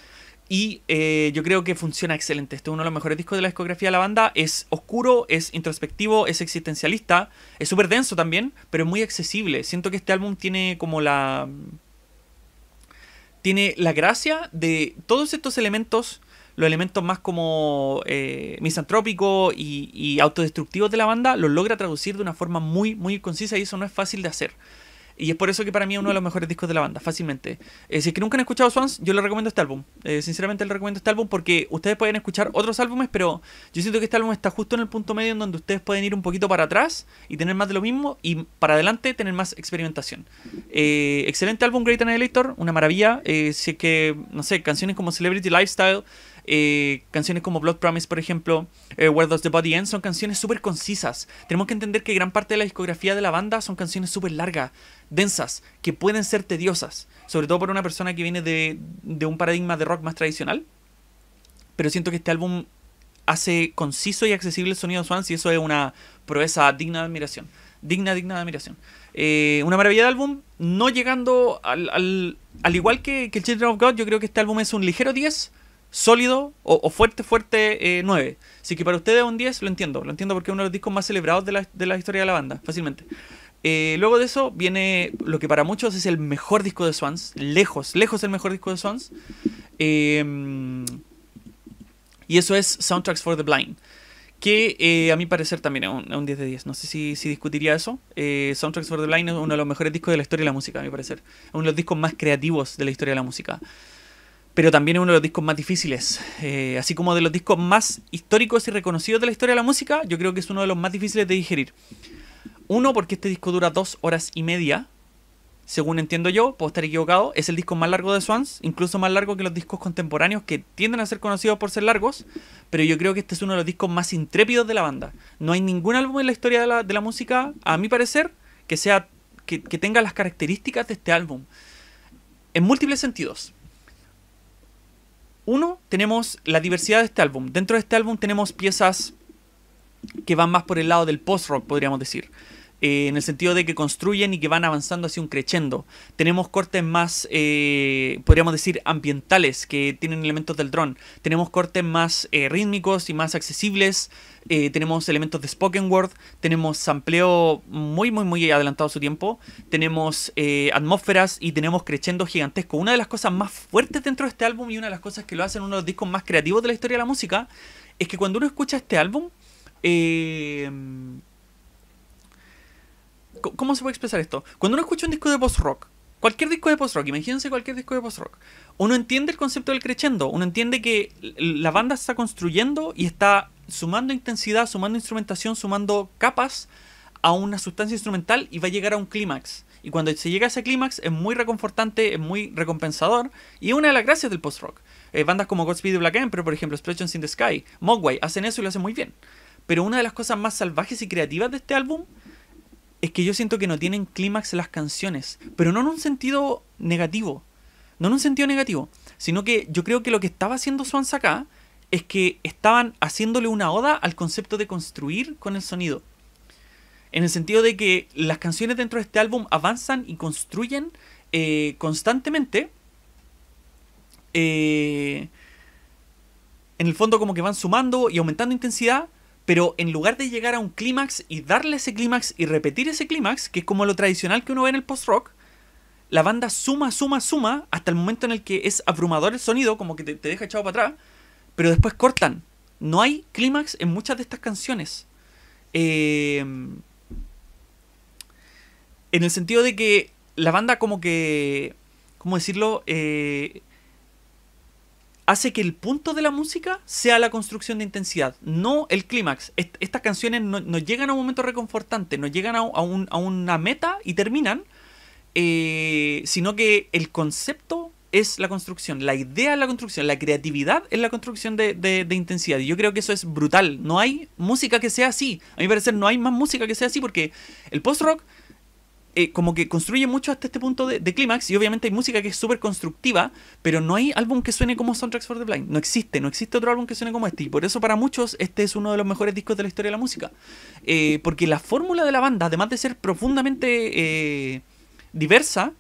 Speaker 1: Y eh, yo creo que funciona excelente. Este es uno de los mejores discos de la discografía de la banda. Es oscuro, es introspectivo, es existencialista, es súper denso también, pero es muy accesible. Siento que este álbum tiene como la. Tiene la gracia de todos estos elementos los elementos más como eh, misantrópicos y, autodestructivos de la banda, los logra traducir de una forma muy, muy concisa y eso no es fácil de hacer. Y es por eso que para mí es uno de los mejores discos de la banda, fácilmente. Eh, si es que nunca han escuchado Swans, yo les recomiendo este álbum. Eh, sinceramente les recomiendo este álbum porque ustedes pueden escuchar otros álbumes, pero yo siento que este álbum está justo en el punto medio en donde ustedes pueden ir un poquito para atrás y tener más de lo mismo y para adelante tener más experimentación. excelente álbum, Great Annihilator, una maravilla. si es que, no sé, canciones como Celebrity Lifestyle eh, canciones como Blood Promise, por ejemplo, eh, Where Does the Body End, son canciones súper concisas. Tenemos que entender que gran parte de la discografía de la banda son canciones súper largas, densas, que pueden ser tediosas, sobre todo para una persona que viene de, un paradigma de rock más tradicional. Pero siento que este álbum hace conciso y accesible el sonido de Swans y eso es una proeza digna de admiración. Digna, digna de admiración. Eh, una maravilla de álbum, no llegando al, al, igual que, que, el Children of God, yo creo que este álbum es un ligero 10, sólido o, fuerte, fuerte eh, 9. Así que para ustedes un 10 lo entiendo, lo entiendo porque es uno de los discos más celebrados de la, historia de la banda, fácilmente. Eh, luego de eso viene lo que para muchos es el mejor disco de Swans, lejos, lejos el mejor disco de Swans. Em, y eso es Soundtracks for the Blind, que eh, a mi parecer también es un, 10 de 10. No sé si, si discutiría eso. Eh, Soundtracks for the Blind es uno de los mejores discos de la historia de la música, a mi parecer. Uno de los discos más creativos de la historia de la música pero también es uno de los discos más difíciles. Eh, así como de los discos más históricos y reconocidos de la historia de la música, yo creo que es uno de los más difíciles de digerir. Uno, porque este disco dura dos horas y media. Según entiendo yo, puedo estar equivocado, es el disco más largo de Swans, incluso más largo que los discos contemporáneos que tienden a ser conocidos por ser largos, pero yo creo que este es uno de los discos más intrépidos de la banda. No hay ningún álbum en la historia de la, música, a mi parecer, que, sea, que tenga las características de este álbum. En múltiples sentidos uno, tenemos la diversidad de este álbum. Dentro de este álbum tenemos piezas que van más por el lado del post-rock, podríamos decir. Eh, en el sentido de que construyen y que van avanzando hacia un crescendo. Tenemos cortes más, eh, podríamos decir, ambientales, que tienen elementos del dron. Tenemos cortes más eh, rítmicos y más accesibles. tenemos elementos de spoken word. Tenemos sampleo muy, muy, muy adelantado a su tiempo. Tenemos atmósferas y tenemos crescendo gigantesco. Una de las cosas más fuertes dentro de este álbum y una de las cosas que lo hacen uno de los discos más creativos de la historia de la música es que cuando uno escucha este álbum, ¿cómo se puede expresar esto? Cuando uno escucha un disco de post-rock, cualquier disco de post-rock, imagínense cualquier disco de post-rock, uno entiende el concepto del crescendo, uno entiende que la banda está construyendo y está sumando intensidad, sumando instrumentación, sumando capas a una sustancia instrumental y va a llegar a un clímax. Y cuando se llega a ese clímax es muy reconfortante, es muy recompensador y es una de las gracias del post-rock. Eh, bandas como Godspeed y Black Emperor, por ejemplo, Expressions in the Sky, Mogwai, hacen eso y lo hacen muy bien. Pero una de las cosas más salvajes y creativas de este álbum es que yo siento que no tienen clímax las canciones, pero no en un sentido negativo, no en un sentido negativo, sino que yo creo que lo que estaba haciendo Swans acá es que estaban haciéndole una oda al concepto de construir con el sonido. En el sentido de que las canciones dentro de este álbum avanzan y construyen eh, constantemente. Eh, en el fondo como que van sumando y aumentando intensidad, pero en lugar de llegar a un clímax y darle ese clímax y repetir ese clímax, que es como lo tradicional que uno ve en el post-rock, la banda suma, suma, suma hasta el momento en el que es abrumador el sonido, como que te, deja echado para atrás, pero después cortan. No hay clímax en muchas de estas canciones. Eh, en el sentido de que la banda como que, ¿cómo decirlo? Eh, hace que el punto de la música sea la construcción de intensidad, no el clímax. estas canciones nos no llegan a un momento reconfortante, no llegan a, una meta y terminan, eh, sino que el concepto es la construcción, la idea es la construcción, la creatividad es la construcción de, intensidad. Y yo creo que eso es brutal. No hay música que sea así. A mi parecer no hay más música que sea así porque el post-rock eh, como que construye mucho hasta este punto de, de clímax y obviamente hay música que es súper constructiva, pero no hay álbum que suene como Soundtracks for the Blind. No existe, no existe otro álbum que suene como este. Y por eso para muchos este es uno de los mejores discos de la historia de la música. Eh, porque la fórmula de la banda, además de ser profundamente eh, diversa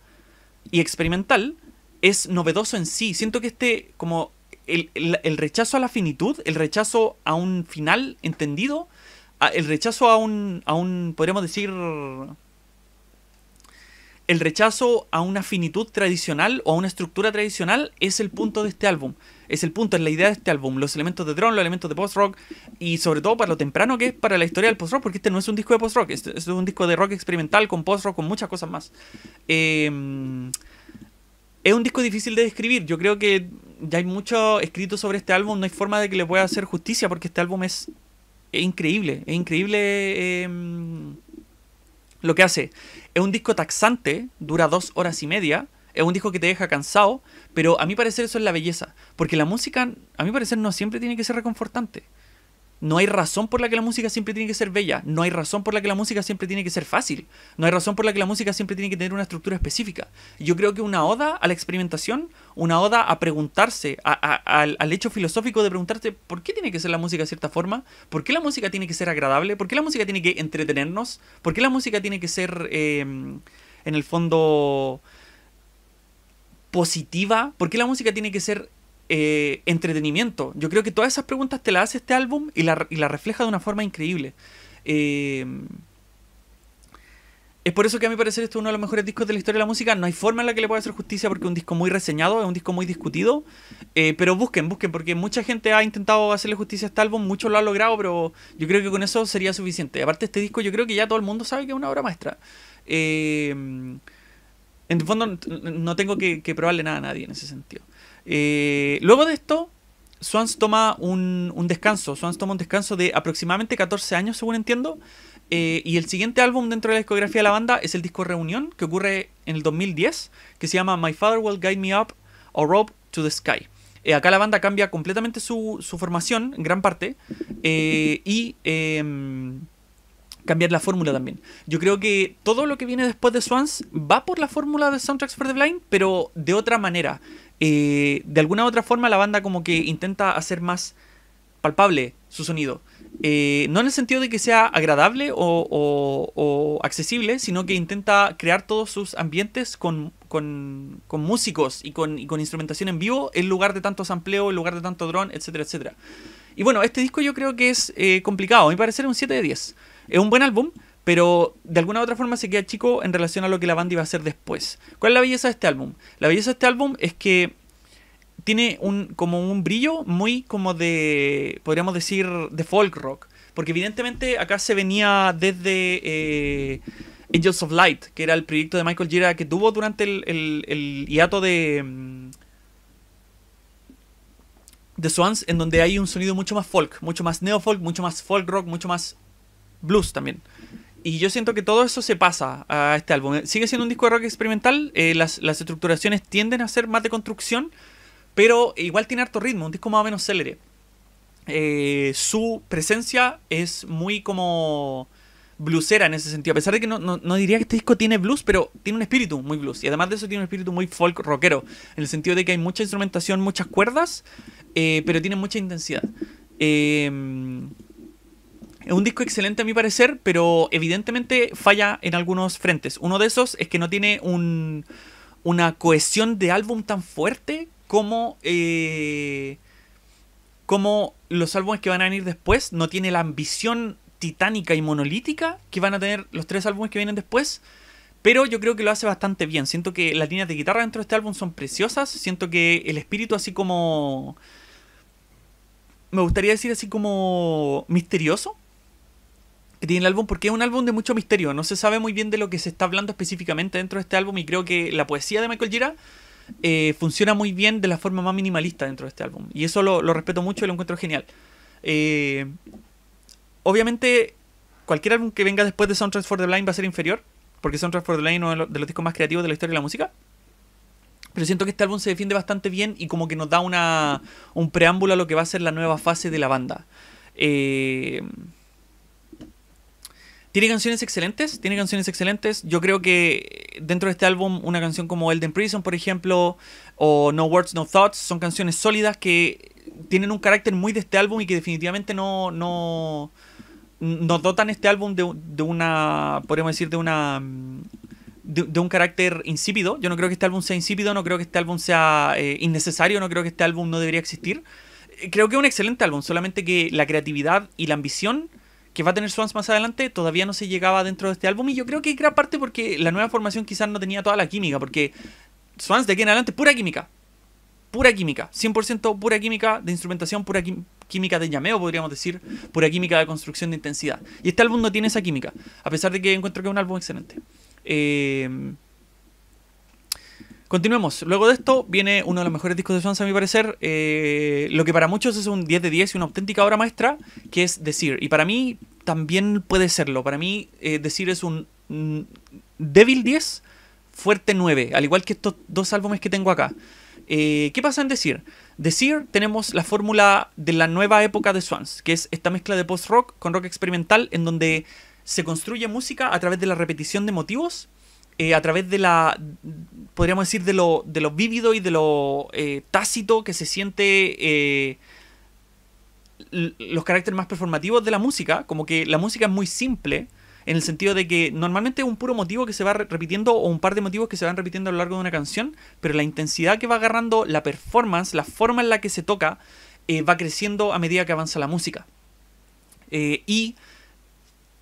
Speaker 1: y experimental, es novedoso en sí. Siento que este, como el, rechazo a la finitud, el rechazo a un final entendido, el rechazo a un, a un podríamos decir el rechazo a una finitud tradicional o a una estructura tradicional es el punto de este álbum. Es el punto, es la idea de este álbum. Los elementos de drone, los elementos de post-rock y sobre todo para lo temprano que es para la historia del post-rock, porque este no es un disco de post-rock, este es un disco de rock experimental con post-rock, con muchas cosas más. Em, es un disco difícil de describir. Yo creo que ya hay mucho escrito sobre este álbum, no hay forma de que le pueda hacer justicia porque este álbum es, increíble, es increíble em, lo que hace. Es un disco taxante, dura dos horas y media, es un disco que te deja cansado, pero a mi parecer eso es la belleza, porque la música, a mi parecer, no siempre tiene que ser reconfortante. No hay razón por la que la música siempre tiene que ser bella, no hay razón por la que la música siempre tiene que ser fácil, no hay razón por la que la música siempre tiene que tener una estructura específica. Yo creo que una oda a la experimentación una oda a preguntarse, al, hecho filosófico de preguntarte por qué tiene que ser la música de cierta forma, por qué la música tiene que ser agradable, por qué la música tiene que entretenernos, por qué la música tiene que ser, em, en el fondo, positiva, por qué la música tiene que ser eh, entretenimiento. Yo creo que todas esas preguntas te las hace este álbum y la, refleja de una forma increíble. Eh, es por eso que a mi parecer esto es uno de los mejores discos de la historia de la música. No hay forma en la que le pueda hacer justicia porque es un disco muy reseñado, es un disco muy discutido. Eh, pero busquen, busquen, porque mucha gente ha intentado hacerle justicia a este álbum, muchos lo han logrado, pero yo creo que con eso sería suficiente. Aparte, este disco yo creo que ya todo el mundo sabe que es una obra maestra. Eh, en el fondo, no tengo que, probarle nada a nadie en ese sentido. Eh, luego de esto, Swans toma un, un descanso. Swans toma un descanso de aproximadamente 14 años, según entiendo. Eh, y el siguiente álbum dentro de la discografía de la banda es el disco Reunión, que ocurre en el 2010, que se llama My Father Will Guide Me Up or Rope to the Sky. Eh, acá la banda cambia completamente su, formación, en gran parte, eh, y em, cambiar la fórmula también. Yo creo que todo lo que viene después de Swans va por la fórmula de Soundtracks for the Blind, pero de otra manera. de alguna u otra forma la banda como que intenta hacer más palpable su sonido. Eh, no en el sentido de que sea agradable o, accesible, sino que intenta crear todos sus ambientes con, músicos y con, instrumentación en vivo, en lugar de tanto sampleo, en lugar de tanto drone, etcétera, etcétera. Y bueno, este disco yo creo que es eh, complicado, a mi parecer es un 7 de 10. Es un buen álbum, pero de alguna u otra forma se queda chico en relación a lo que la banda iba a hacer después. ¿Cuál es la belleza de este álbum? La belleza de este álbum es que tiene un, como un brillo muy como de, podríamos decir, de folk rock. Porque evidentemente acá se venía desde eh, Angels of Light, que era el proyecto de Michael Gira que tuvo durante el, el, hiato de, The mm, Swans, en donde hay un sonido mucho más folk, mucho más neo-folk, mucho más folk rock, mucho más blues también. Y yo siento que todo eso se pasa a este álbum. Sigue siendo un disco de rock experimental. Eh, las, las, estructuraciones tienden a ser más de construcción pero igual tiene harto ritmo, un disco más o menos célere. Eh, su presencia es muy como bluesera en ese sentido. A pesar de que no, diría que este disco tiene blues, pero tiene un espíritu muy blues. Y además de eso tiene un espíritu muy folk rockero. En el sentido de que hay mucha instrumentación, muchas cuerdas, eh, pero tiene mucha intensidad. Em, es un disco excelente a mi parecer, pero evidentemente falla en algunos frentes. Uno de esos es que no tiene un, una cohesión de álbum tan fuerte como eh, los álbumes que van a venir después no tiene la ambición titánica y monolítica que van a tener los tres álbumes que vienen después. Pero yo creo que lo hace bastante bien. Siento que las líneas de guitarra dentro de este álbum son preciosas. Siento que el espíritu así como... Me gustaría decir así como misterioso que tiene el álbum porque es un álbum de mucho misterio. No se sabe muy bien de lo que se está hablando específicamente dentro de este álbum y creo que la poesía de Michael Gira eh, funciona muy bien de la forma más minimalista dentro de este álbum. Y eso lo, respeto mucho y lo encuentro genial. Eh, obviamente, cualquier álbum que venga después de Soundtracks for the Blind va a ser inferior, porque Soundtracks for the Blind es uno de los discos más creativos de la historia de la música. Pero siento que este álbum se defiende bastante bien y como que nos da una, un preámbulo a lo que va a ser la nueva fase de la banda. Eh, tiene canciones excelentes, tiene canciones excelentes. Yo creo que dentro de este álbum una canción como Elden Prison, por ejemplo, o No Words, No Thoughts, son canciones sólidas que tienen un carácter muy de este álbum y que definitivamente no, no nos dotan este álbum de, una, podríamos decir, de una mm, de, un carácter insípido. Yo no creo que este álbum sea insípido, no creo que este álbum sea eh, innecesario, no creo que este álbum no debería existir. Eh, creo que es un excelente álbum, solamente que la creatividad y la ambición que va a tener Swans más adelante, todavía no se llegaba dentro de este álbum. Y yo creo que gran parte porque la nueva formación quizás no tenía toda la química, porque Swans de aquí en adelante, pura química. Pura química, 100% pura química de instrumentación, pura química de llameo, podríamos decir, pura química de construcción de intensidad. Y este álbum no tiene esa química, a pesar de que encuentro que es un álbum excelente. Eh, Continuemos. Luego de esto viene uno de los mejores discos de Swans, a mi parecer. Eh, lo que para muchos es un 10 de 10 y una auténtica obra maestra, que es Decir. Y para mí también puede serlo. Para mí, Decir eh, es un mm, débil 10, fuerte 9, al igual que estos dos álbumes que tengo acá. Eh, ¿Qué pasa en Decir? Decir tenemos la fórmula de la nueva época de Swans, que es esta mezcla de post-rock con rock experimental, en donde se construye música a través de la repetición de motivos eh, a través de la, podríamos decir, de lo, de lo vívido y de lo eh, tácito que se siente eh, los caracteres más performativos de la música, como que la música es muy simple, en el sentido de que normalmente es un puro motivo que se va repitiendo o un par de motivos que se van repitiendo a lo largo de una canción, pero la intensidad que va agarrando la performance, la forma en la que se toca, va creciendo a medida que avanza la música. y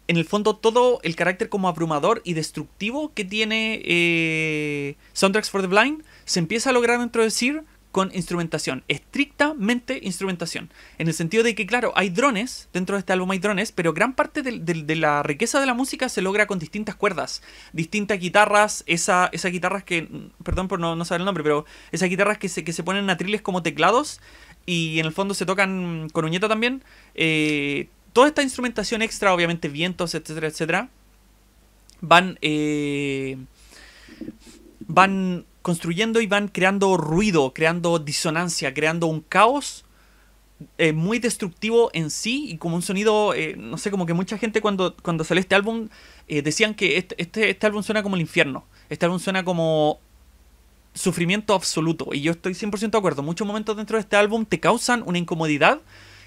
Speaker 1: en el fondo todo el carácter como abrumador y destructivo que tiene eh, Soundtracks for the Blind se empieza a lograr dentro introducir con instrumentación, estrictamente instrumentación, en el sentido de que, claro, hay drones, dentro de este álbum hay drones, pero gran parte de, la riqueza de la música se logra con distintas cuerdas, distintas guitarras, esa, esas guitarras que, perdón por no, saber el nombre, pero esas guitarras que se, que se ponen a atriles como teclados y en el fondo se tocan con uñeta también, eh, toda esta instrumentación extra, obviamente vientos, etcétera, etcétera, van, eh, van construyendo y van creando ruido, creando disonancia, creando un caos eh, muy destructivo en sí y como un sonido, eh, no sé, como que mucha gente cuando, cuando salió este álbum decían que este, este, este, álbum suena como el infierno, este álbum suena como sufrimiento absoluto y yo estoy 100% de acuerdo, muchos momentos dentro de este álbum te causan una incomodidad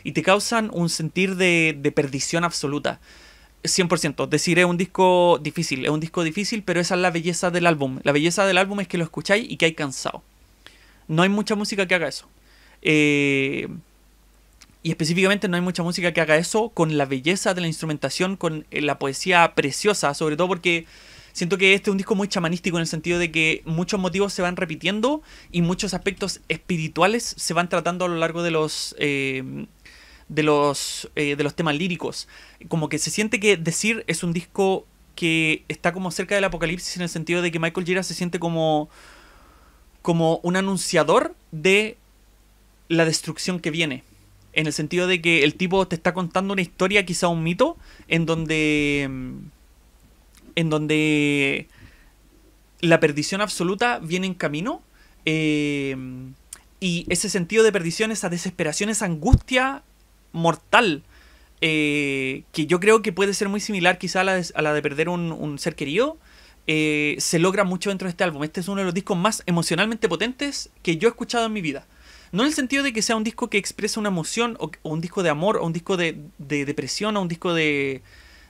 Speaker 1: y te causan un sentir de, perdición absoluta. 100%, decir es un disco difícil, es un disco difícil, pero esa es la belleza del álbum. La belleza del álbum es que lo escucháis y que hay cansado. No hay mucha música que haga eso. Eh, y específicamente no hay mucha música que haga eso con la belleza de la instrumentación, con eh, la poesía preciosa, sobre todo porque siento que este es un disco muy chamanístico en el sentido de que muchos motivos se van repitiendo y muchos aspectos espirituales se van tratando a lo largo de los eh, de los, eh, de los temas líricos. Como que se siente que Decir es un disco que está como cerca del apocalipsis en el sentido de que Michael Gira se siente como, como un anunciador de la destrucción que viene. En el sentido de que el tipo te está contando una historia, quizá un mito, en donde. en donde. la perdición absoluta viene en camino. Eh, y ese sentido de perdición, esa desesperación, esa angustia mortal. Eh, que yo creo que puede ser muy similar quizá a la de, perder un, ser querido, eh, se logra mucho dentro de este álbum. Este es uno de los discos más emocionalmente potentes que yo he escuchado en mi vida. No en el sentido de que sea un disco que expresa una emoción, o, un disco de amor, o un disco de, depresión, o un disco de,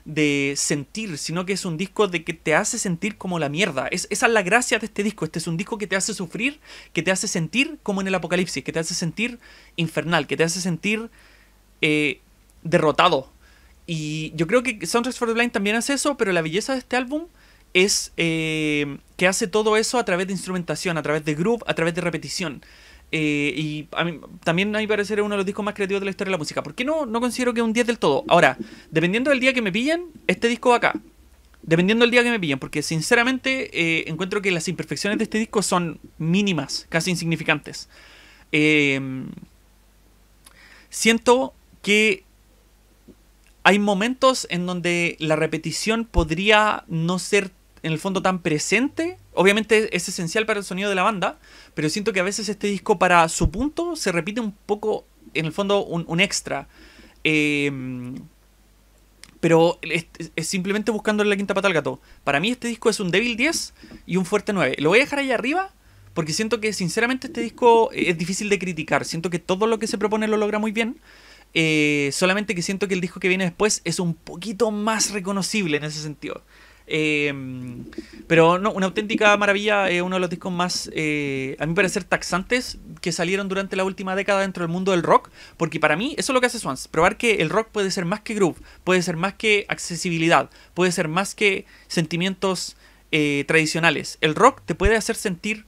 Speaker 1: de, sentir, sino que es un disco de que te hace sentir como la mierda. Es, esa es la gracia de este disco. Este es un disco que te hace sufrir, que te hace sentir como en el apocalipsis, que te hace sentir infernal, que te hace sentir eh, derrotado. Y yo creo que Soundtracks for the Blind también hace eso, pero la belleza de este álbum es eh, que hace todo eso a través de instrumentación, a través de groove, a través de repetición. Eh, y también a mi parecer es uno de los discos más creativos de la historia de la música. ¿Por qué no, no considero que es un 10 del todo? Ahora, dependiendo del día que me pillen este disco acá. Dependiendo del día que me pillen, porque sinceramente eh, encuentro que las imperfecciones de este disco son mínimas, casi insignificantes. siento que hay momentos en donde la repetición podría no ser en el fondo tan presente. Obviamente es esencial para el sonido de la banda, pero siento que a veces este disco para su punto se repite un poco, en el fondo, un, extra. Em, pero es, simplemente buscando la quinta pata al gato. Para mí este disco es un débil 10 y un fuerte 9. Lo voy a dejar ahí arriba porque siento que sinceramente este disco es difícil de criticar. Siento que todo lo que se propone lo logra muy bien. Eh, solamente que siento que el disco que viene después es un poquito más reconocible en ese sentido. Eh, pero no, una auténtica maravilla, eh, uno de los discos más, a mi parecer, taxantes que salieron durante la última década dentro del mundo del rock, porque para mí eso es lo que hace Swans, probar que el rock puede ser más que groove, puede ser más que accesibilidad, puede ser más que sentimientos tradicionales. El rock te puede hacer sentir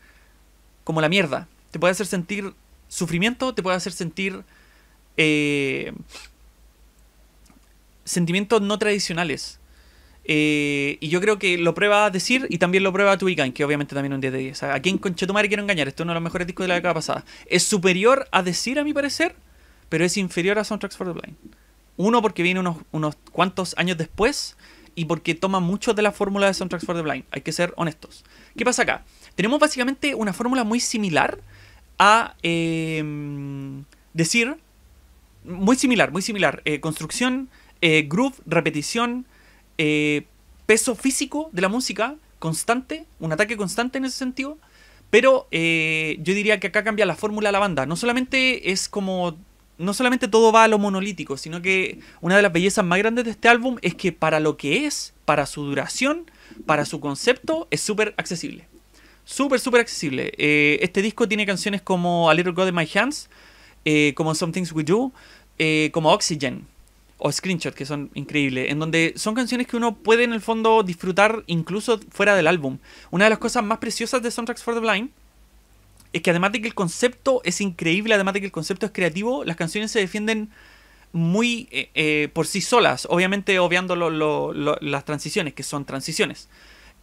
Speaker 1: como la mierda, te puede hacer sentir sufrimiento, te puede hacer sentir eh, sentimientos no tradicionales. Eh, y yo creo que lo prueba a decir y también lo prueba tu que obviamente también un día de 10. ¿A quién conchetumare quiero engañar? Este es uno de los mejores discos de la década pasada. Es superior a decir, a mi parecer, pero es inferior a Soundtracks for the Blind. Uno, porque viene unos, unos cuantos años después y porque toma mucho de la fórmula de Soundtracks for the Blind. Hay que ser honestos. ¿Qué pasa acá? Tenemos básicamente una fórmula muy similar a eh, decir, muy similar, muy similar. Eh, construcción, eh, groove, repetición, eh, peso físico de la música, constante, un ataque constante en ese sentido. Pero yo diría que acá cambia la fórmula de la banda. No solamente es como no solamente todo va a lo monolítico, sino que una de las bellezas más grandes de este álbum es que para lo que es, para su duración, para su concepto, es súper accesible. Súper, súper accesible. este disco tiene canciones como A Little God in My Hands, como Some Things We Do, eh, como Oxygen o Screenshot, que son increíbles, en donde son canciones que uno puede en el fondo disfrutar incluso fuera del álbum. Una de las cosas más preciosas de Soundtracks for the Blind es que además de que el concepto es increíble, además de que el concepto es creativo, las canciones se defienden muy eh, eh, por sí solas, obviamente obviando las transiciones, que son transiciones.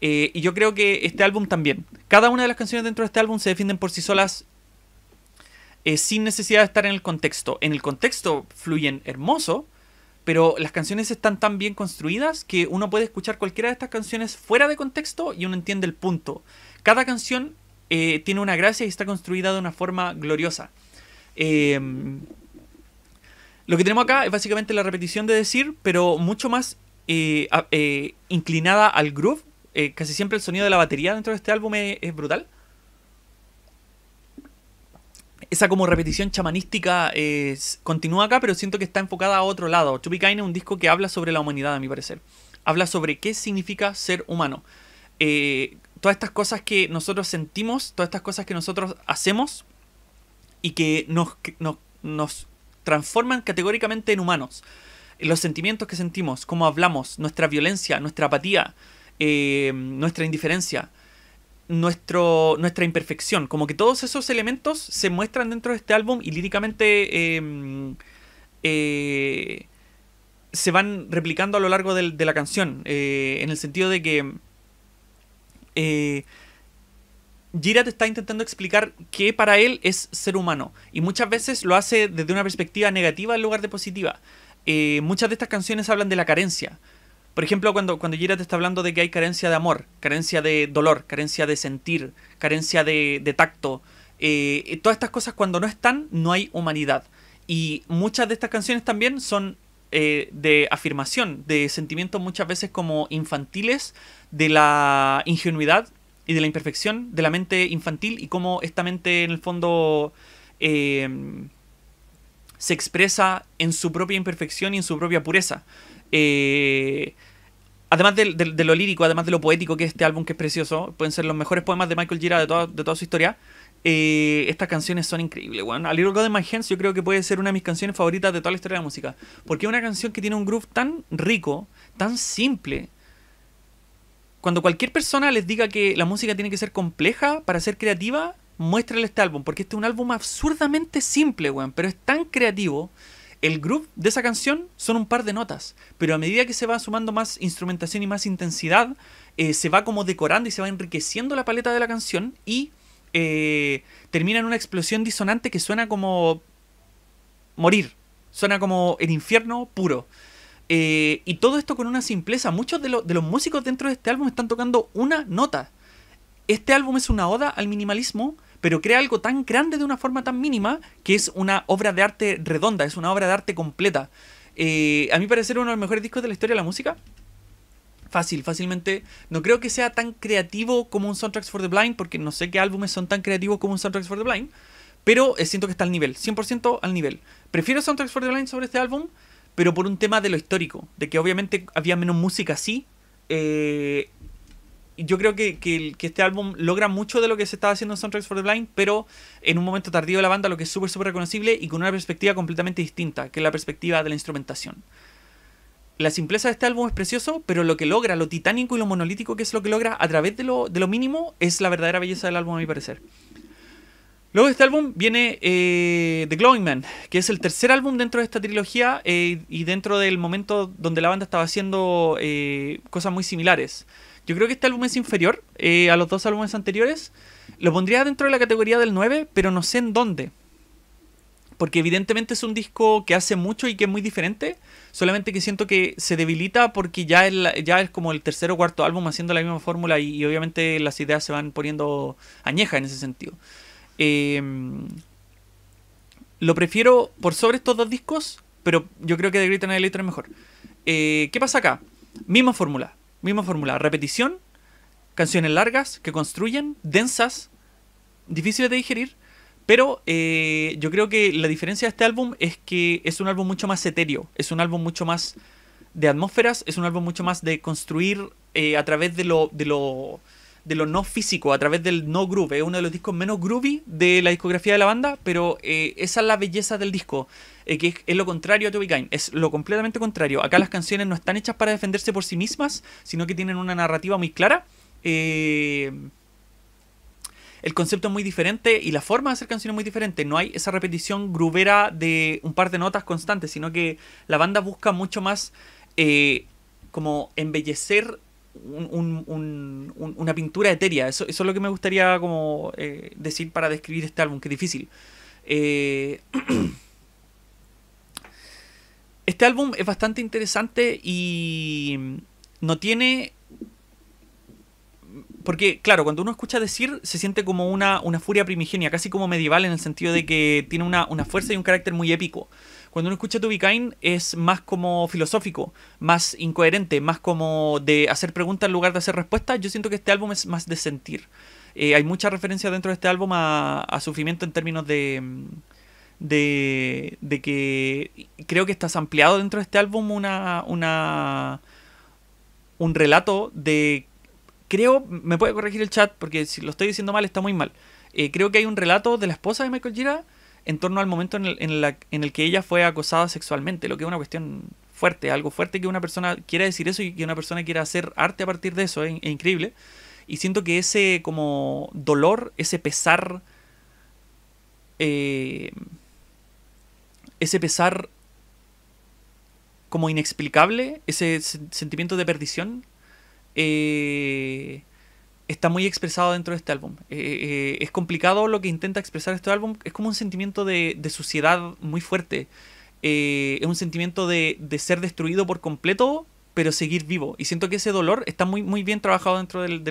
Speaker 1: y yo creo que este álbum también. Cada una de las canciones dentro de este álbum se defienden por sí solas eh, sin necesidad de estar en el contexto. En el contexto fluyen hermoso, pero las canciones están tan bien construidas que uno puede escuchar cualquiera de estas canciones fuera de contexto y uno entiende el punto. Cada canción eh, tiene una gracia y está construida de una forma gloriosa. Em, lo que tenemos acá es básicamente la repetición de decir, pero mucho más eh, inclinada al groove. casi siempre el sonido de la batería dentro de este álbum es brutal esa como repetición chamanística es eh, continúa acá, pero siento que está enfocada a otro lado. To es un disco que habla sobre la humanidad, a mi parecer. Habla sobre qué significa ser humano. Eh, todas estas cosas que nosotros sentimos, todas estas cosas que nosotros hacemos y que nos, nos, transforman categóricamente en humanos. Los sentimientos que sentimos, cómo hablamos, nuestra violencia, nuestra apatía, eh, nuestra indiferencia, nuestra imperfección. Como que todos esos elementos se muestran dentro de este álbum y líricamente em, eh, se van replicando a lo largo de, la canción. Eh, en el sentido de que Gira eh, está intentando explicar qué para él es ser humano. Y muchas veces lo hace desde una perspectiva negativa en lugar de positiva. muchas de estas canciones hablan de la carencia. Por ejemplo, cuando, cuando te está hablando de que hay carencia de amor, carencia de dolor, carencia de sentir, carencia de, tacto, eh, todas estas cosas cuando no están, no hay humanidad. Y muchas de estas canciones también son eh, de afirmación, de sentimientos muchas veces como infantiles, de la ingenuidad y de la imperfección de la mente infantil y cómo esta mente en el fondo... Eh, se expresa en su propia imperfección y en su propia pureza. Eh, además de, lo lírico, además de lo poético que es este álbum que es precioso, pueden ser los mejores poemas de Michael Gira de toda, su historia. Eh, estas canciones son increíbles, weón. Bueno, A Little God in My Hands yo creo que puede ser una de mis canciones favoritas de toda la historia de la música. Porque es una canción que tiene un groove tan rico, tan simple. Cuando cualquier persona les diga que la música tiene que ser compleja para ser creativa, muéstrale este álbum. Porque este es un álbum absurdamente simple, weón. Pero es tan creativo el groove de esa canción son un par de notas, pero a medida que se va sumando más instrumentación y más intensidad, eh, se va como decorando y se va enriqueciendo la paleta de la canción y eh, termina en una explosión disonante que suena como morir, suena como el infierno puro. Eh, y todo esto con una simpleza. Muchos de, de los músicos dentro de este álbum están tocando una nota. Este álbum es una oda al minimalismo pero crea algo tan grande de una forma tan mínima que es una obra de arte redonda, es una obra de arte completa. Eh, a mí ser uno de los mejores discos de la historia de la música. Fácil, fácilmente. No creo que sea tan creativo como un Soundtracks for the Blind, porque no sé qué álbumes son tan creativos como un Soundtracks for the Blind, pero eh, siento que está al nivel, 100% al nivel. Prefiero Soundtracks for the Blind sobre este álbum, pero por un tema de lo histórico, de que obviamente había menos música así, eh, yo creo que, este álbum logra mucho de lo que se estaba haciendo en Soundtracks for the Blind, pero en un momento tardío de la banda, lo que es súper, súper reconocible y con una perspectiva completamente distinta, que es la perspectiva de la instrumentación. La simpleza de este álbum es precioso, pero lo que logra, lo titánico y lo monolítico que es lo que logra a través de lo, mínimo, es la verdadera belleza del álbum, a mi parecer. Luego de este álbum viene eh, The Glowing Man, que es el tercer álbum dentro de esta trilogía eh, y dentro del momento donde la banda estaba haciendo eh, cosas muy similares. Yo creo que este álbum es inferior eh, a los dos álbumes anteriores. Lo pondría dentro de la categoría del 9, pero no sé en dónde. Porque evidentemente es un disco que hace mucho y que es muy diferente. Solamente que siento que se debilita porque ya es, como el tercer o cuarto álbum haciendo la misma fórmula y, obviamente las ideas se van poniendo añejas en ese sentido. Em, lo prefiero por sobre estos dos discos, pero yo creo que The Great Later es mejor. Eh, ¿Qué pasa acá? Misma fórmula misma fórmula, repetición, canciones largas que construyen, densas, difíciles de digerir, pero eh, yo creo que la diferencia de este álbum es que es un álbum mucho más etéreo, es un álbum mucho más de atmósferas, es un álbum mucho más de construir eh, a través de lo, de lo de lo no físico a través del no groove. Es uno de los discos menos groovy de la discografía de la banda, pero eh, esa es la belleza del disco, eh, que es, lo contrario a To Be es lo completamente contrario. Acá las canciones no están hechas para defenderse por sí mismas, sino que tienen una narrativa muy clara. Eh, el concepto es muy diferente y la forma de hacer canciones es muy diferente. No hay esa repetición grubera de un par de notas constantes, sino que la banda busca mucho más como embellecer una pintura etérea. Eso, es lo que me gustaría como eh, decir para describir este álbum, que es difícil. Eh, este álbum es bastante interesante y no tiene... Porque, claro, cuando uno escucha decir, se siente como una, furia primigenia, casi como medieval en el sentido de que tiene una, una fuerza y un carácter muy épico. Cuando uno escucha To Be es más como filosófico, más incoherente, más como de hacer preguntas en lugar de hacer respuestas. Yo siento que este álbum es más de sentir. Eh, hay mucha referencia dentro de este álbum a, sufrimiento en términos de, de, que creo que estás ampliado dentro de este álbum una, una, un relato de... Creo, me puede corregir el chat porque si lo estoy diciendo mal está muy mal. Eh, creo que hay un relato de la esposa de Michael Gira en torno al momento en el, que ella fue acosada sexualmente, lo que es una cuestión fuerte, algo fuerte que una persona quiera decir eso y que una persona quiera hacer arte a partir de eso, es, increíble. Y siento que ese como dolor, ese pesar, eh, ese pesar como inexplicable, ese sentimiento de perdición, eh, está muy expresado dentro de este álbum. Eh, eh, es complicado lo que intenta expresar este álbum. Es como un sentimiento de, suciedad muy fuerte. Eh, es un sentimiento de, ser destruido por completo, pero seguir vivo. Y siento que ese dolor está muy, muy bien trabajado dentro del,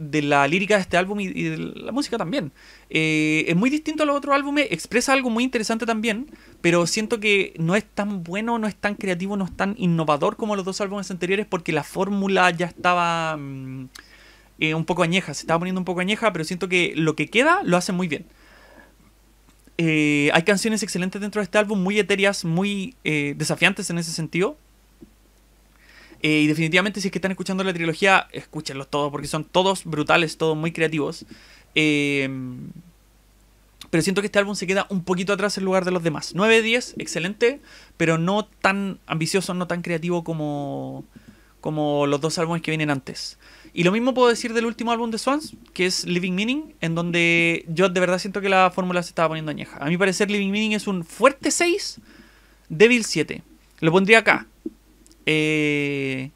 Speaker 1: de la lírica de este álbum y, de la música también. Eh, es muy distinto a los otros álbumes, expresa algo muy interesante también, pero siento que no es tan bueno, no es tan creativo, no es tan innovador como los dos álbumes anteriores porque la fórmula ya estaba mm, eh, un poco añeja, se estaba poniendo un poco añeja, pero siento que lo que queda lo hace muy bien. Eh, hay canciones excelentes dentro de este álbum, muy etéreas, muy desafiantes en ese sentido. Eh, y definitivamente, si es que están escuchando la trilogía, escúchenlos todos, porque son todos brutales, todos muy creativos. Em, pero siento que este álbum se queda un poquito atrás en lugar de los demás. 9, 10, excelente, pero no tan ambicioso, no tan creativo como, como los dos álbumes que vienen antes. Y lo mismo puedo decir del último álbum de Swans, que es Living Meaning, en donde yo de verdad siento que la fórmula se estaba poniendo añeja. A mi parecer, Living Meaning es un fuerte 6, débil 7. Lo pondría acá, eh,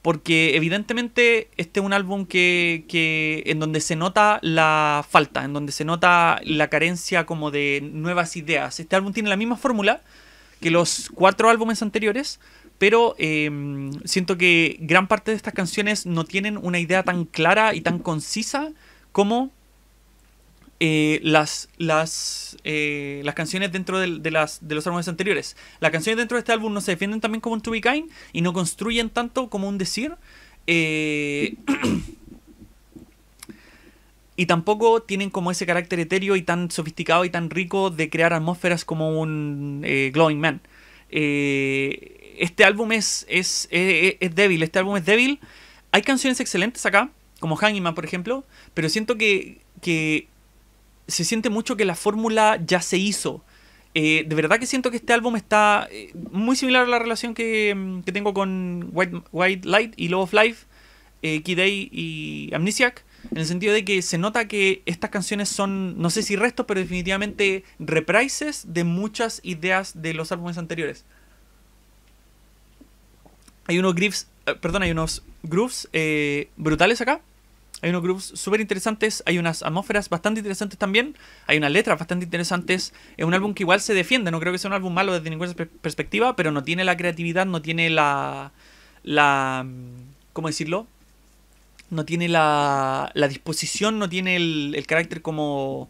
Speaker 1: porque evidentemente este es un álbum que, en donde se nota la falta, en donde se nota la carencia como de nuevas ideas. Este álbum tiene la misma fórmula que los cuatro álbumes anteriores, pero em, siento que gran parte de estas canciones no tienen una idea tan clara y tan concisa como eh, las, las, eh, las canciones dentro de, las, de los álbumes anteriores. Las canciones dentro de este álbum no se defienden también como un To Be Kind y no construyen tanto como un decir. Eh, y tampoco tienen como ese carácter etéreo y tan sofisticado y tan rico de crear atmósferas como un Glowing Man. este álbum es, es, es, débil, este álbum es débil. Hay canciones excelentes acá, como Hangman, por ejemplo, pero siento que, que se siente mucho que la fórmula ya se hizo. Eh, de verdad que siento que este álbum está eh, muy similar a la relación que, mm, tengo con White, Light y Love of Life, eh, Key Day y Amnesiac. En el sentido de que se nota que estas canciones son, no sé si restos, pero definitivamente reprises de muchas ideas de los álbumes anteriores. Hay unos eh, perdón, hay unos grooves brutales acá hay unos grupos súper interesantes, hay unas atmósferas bastante interesantes también, hay unas letras bastante interesantes. Es un álbum que igual se defiende, no creo que sea un álbum malo desde ninguna perspectiva, pero no tiene la creatividad, no tiene la. la mm, ¿Cómo decirlo? No tiene la, disposición, no tiene el, carácter como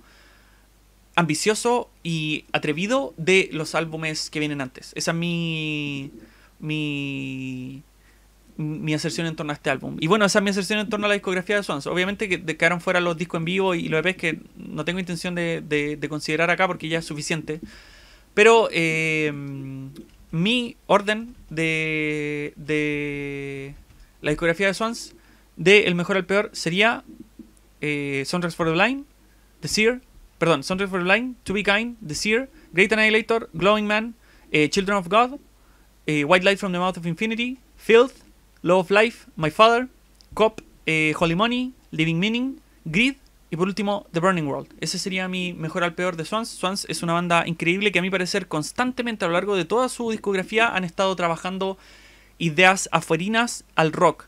Speaker 1: ambicioso y atrevido de los álbumes que vienen antes. Esa es mi. mi mi aserción en torno a este álbum. Y bueno, esa es mi aserción en torno a la discografía de Swans. Obviamente que quedaron fuera los discos en vivo y los EPs que no tengo intención de, considerar acá porque ya es suficiente. Pero eh, mi orden de, la discografía de Swans, de El Mejor al Peor, sería eh, Soundtracks for the Blind, The Seer, perdón, Soundtracks for the Blind, To Be Kind, The Seer, Great Annihilator, Glowing Man, eh, Children of God, eh, White Light from the Mouth of Infinity, Filth, Love of Life, My Father, Cop, eh, Holy Money, Living Meaning, Grid y por último The Burning World. Ese sería mi mejor al peor de Swans. Swans es una banda increíble que a mi parecer constantemente a lo largo de toda su discografía han estado trabajando ideas afuerinas al rock.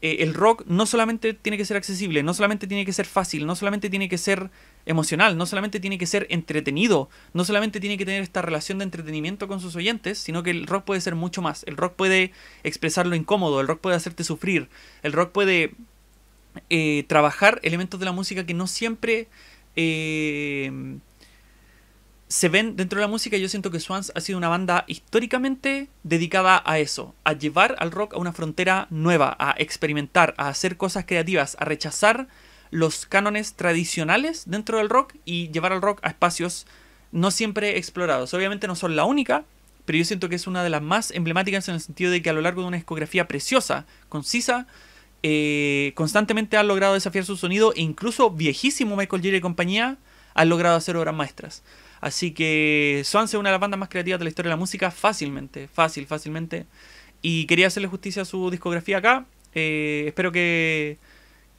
Speaker 1: Eh, el rock no solamente tiene que ser accesible, no solamente tiene que ser fácil, no solamente tiene que ser emocional, no solamente tiene que ser entretenido, no solamente tiene que tener esta relación de entretenimiento con sus oyentes, sino que el rock puede ser mucho más, el rock puede expresar lo incómodo, el rock puede hacerte sufrir, el rock puede eh, trabajar elementos de la música que no siempre eh, se ven dentro de la música. Yo siento que Swans ha sido una banda históricamente dedicada a eso, a llevar al rock a una frontera nueva, a experimentar, a hacer cosas creativas, a rechazar los cánones tradicionales dentro del rock y llevar al rock a espacios no siempre explorados. Obviamente no son la única, pero yo siento que es una de las más emblemáticas en el sentido de que a lo largo de una discografía preciosa, concisa, eh, constantemente han logrado desafiar su sonido e incluso viejísimo Michael Jerry y compañía han logrado hacer obras maestras. Así que son es una de las bandas más creativas de la historia de la música fácilmente, fácil, fácilmente. Y quería hacerle justicia a su discografía acá. Eh, espero que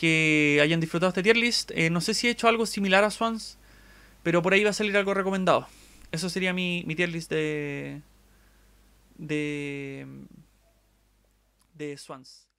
Speaker 1: que hayan disfrutado este tier list. Eh, no sé si he hecho algo similar a Swans, pero por ahí va a salir algo recomendado. Eso sería mi, mi tier list de, de, de Swans.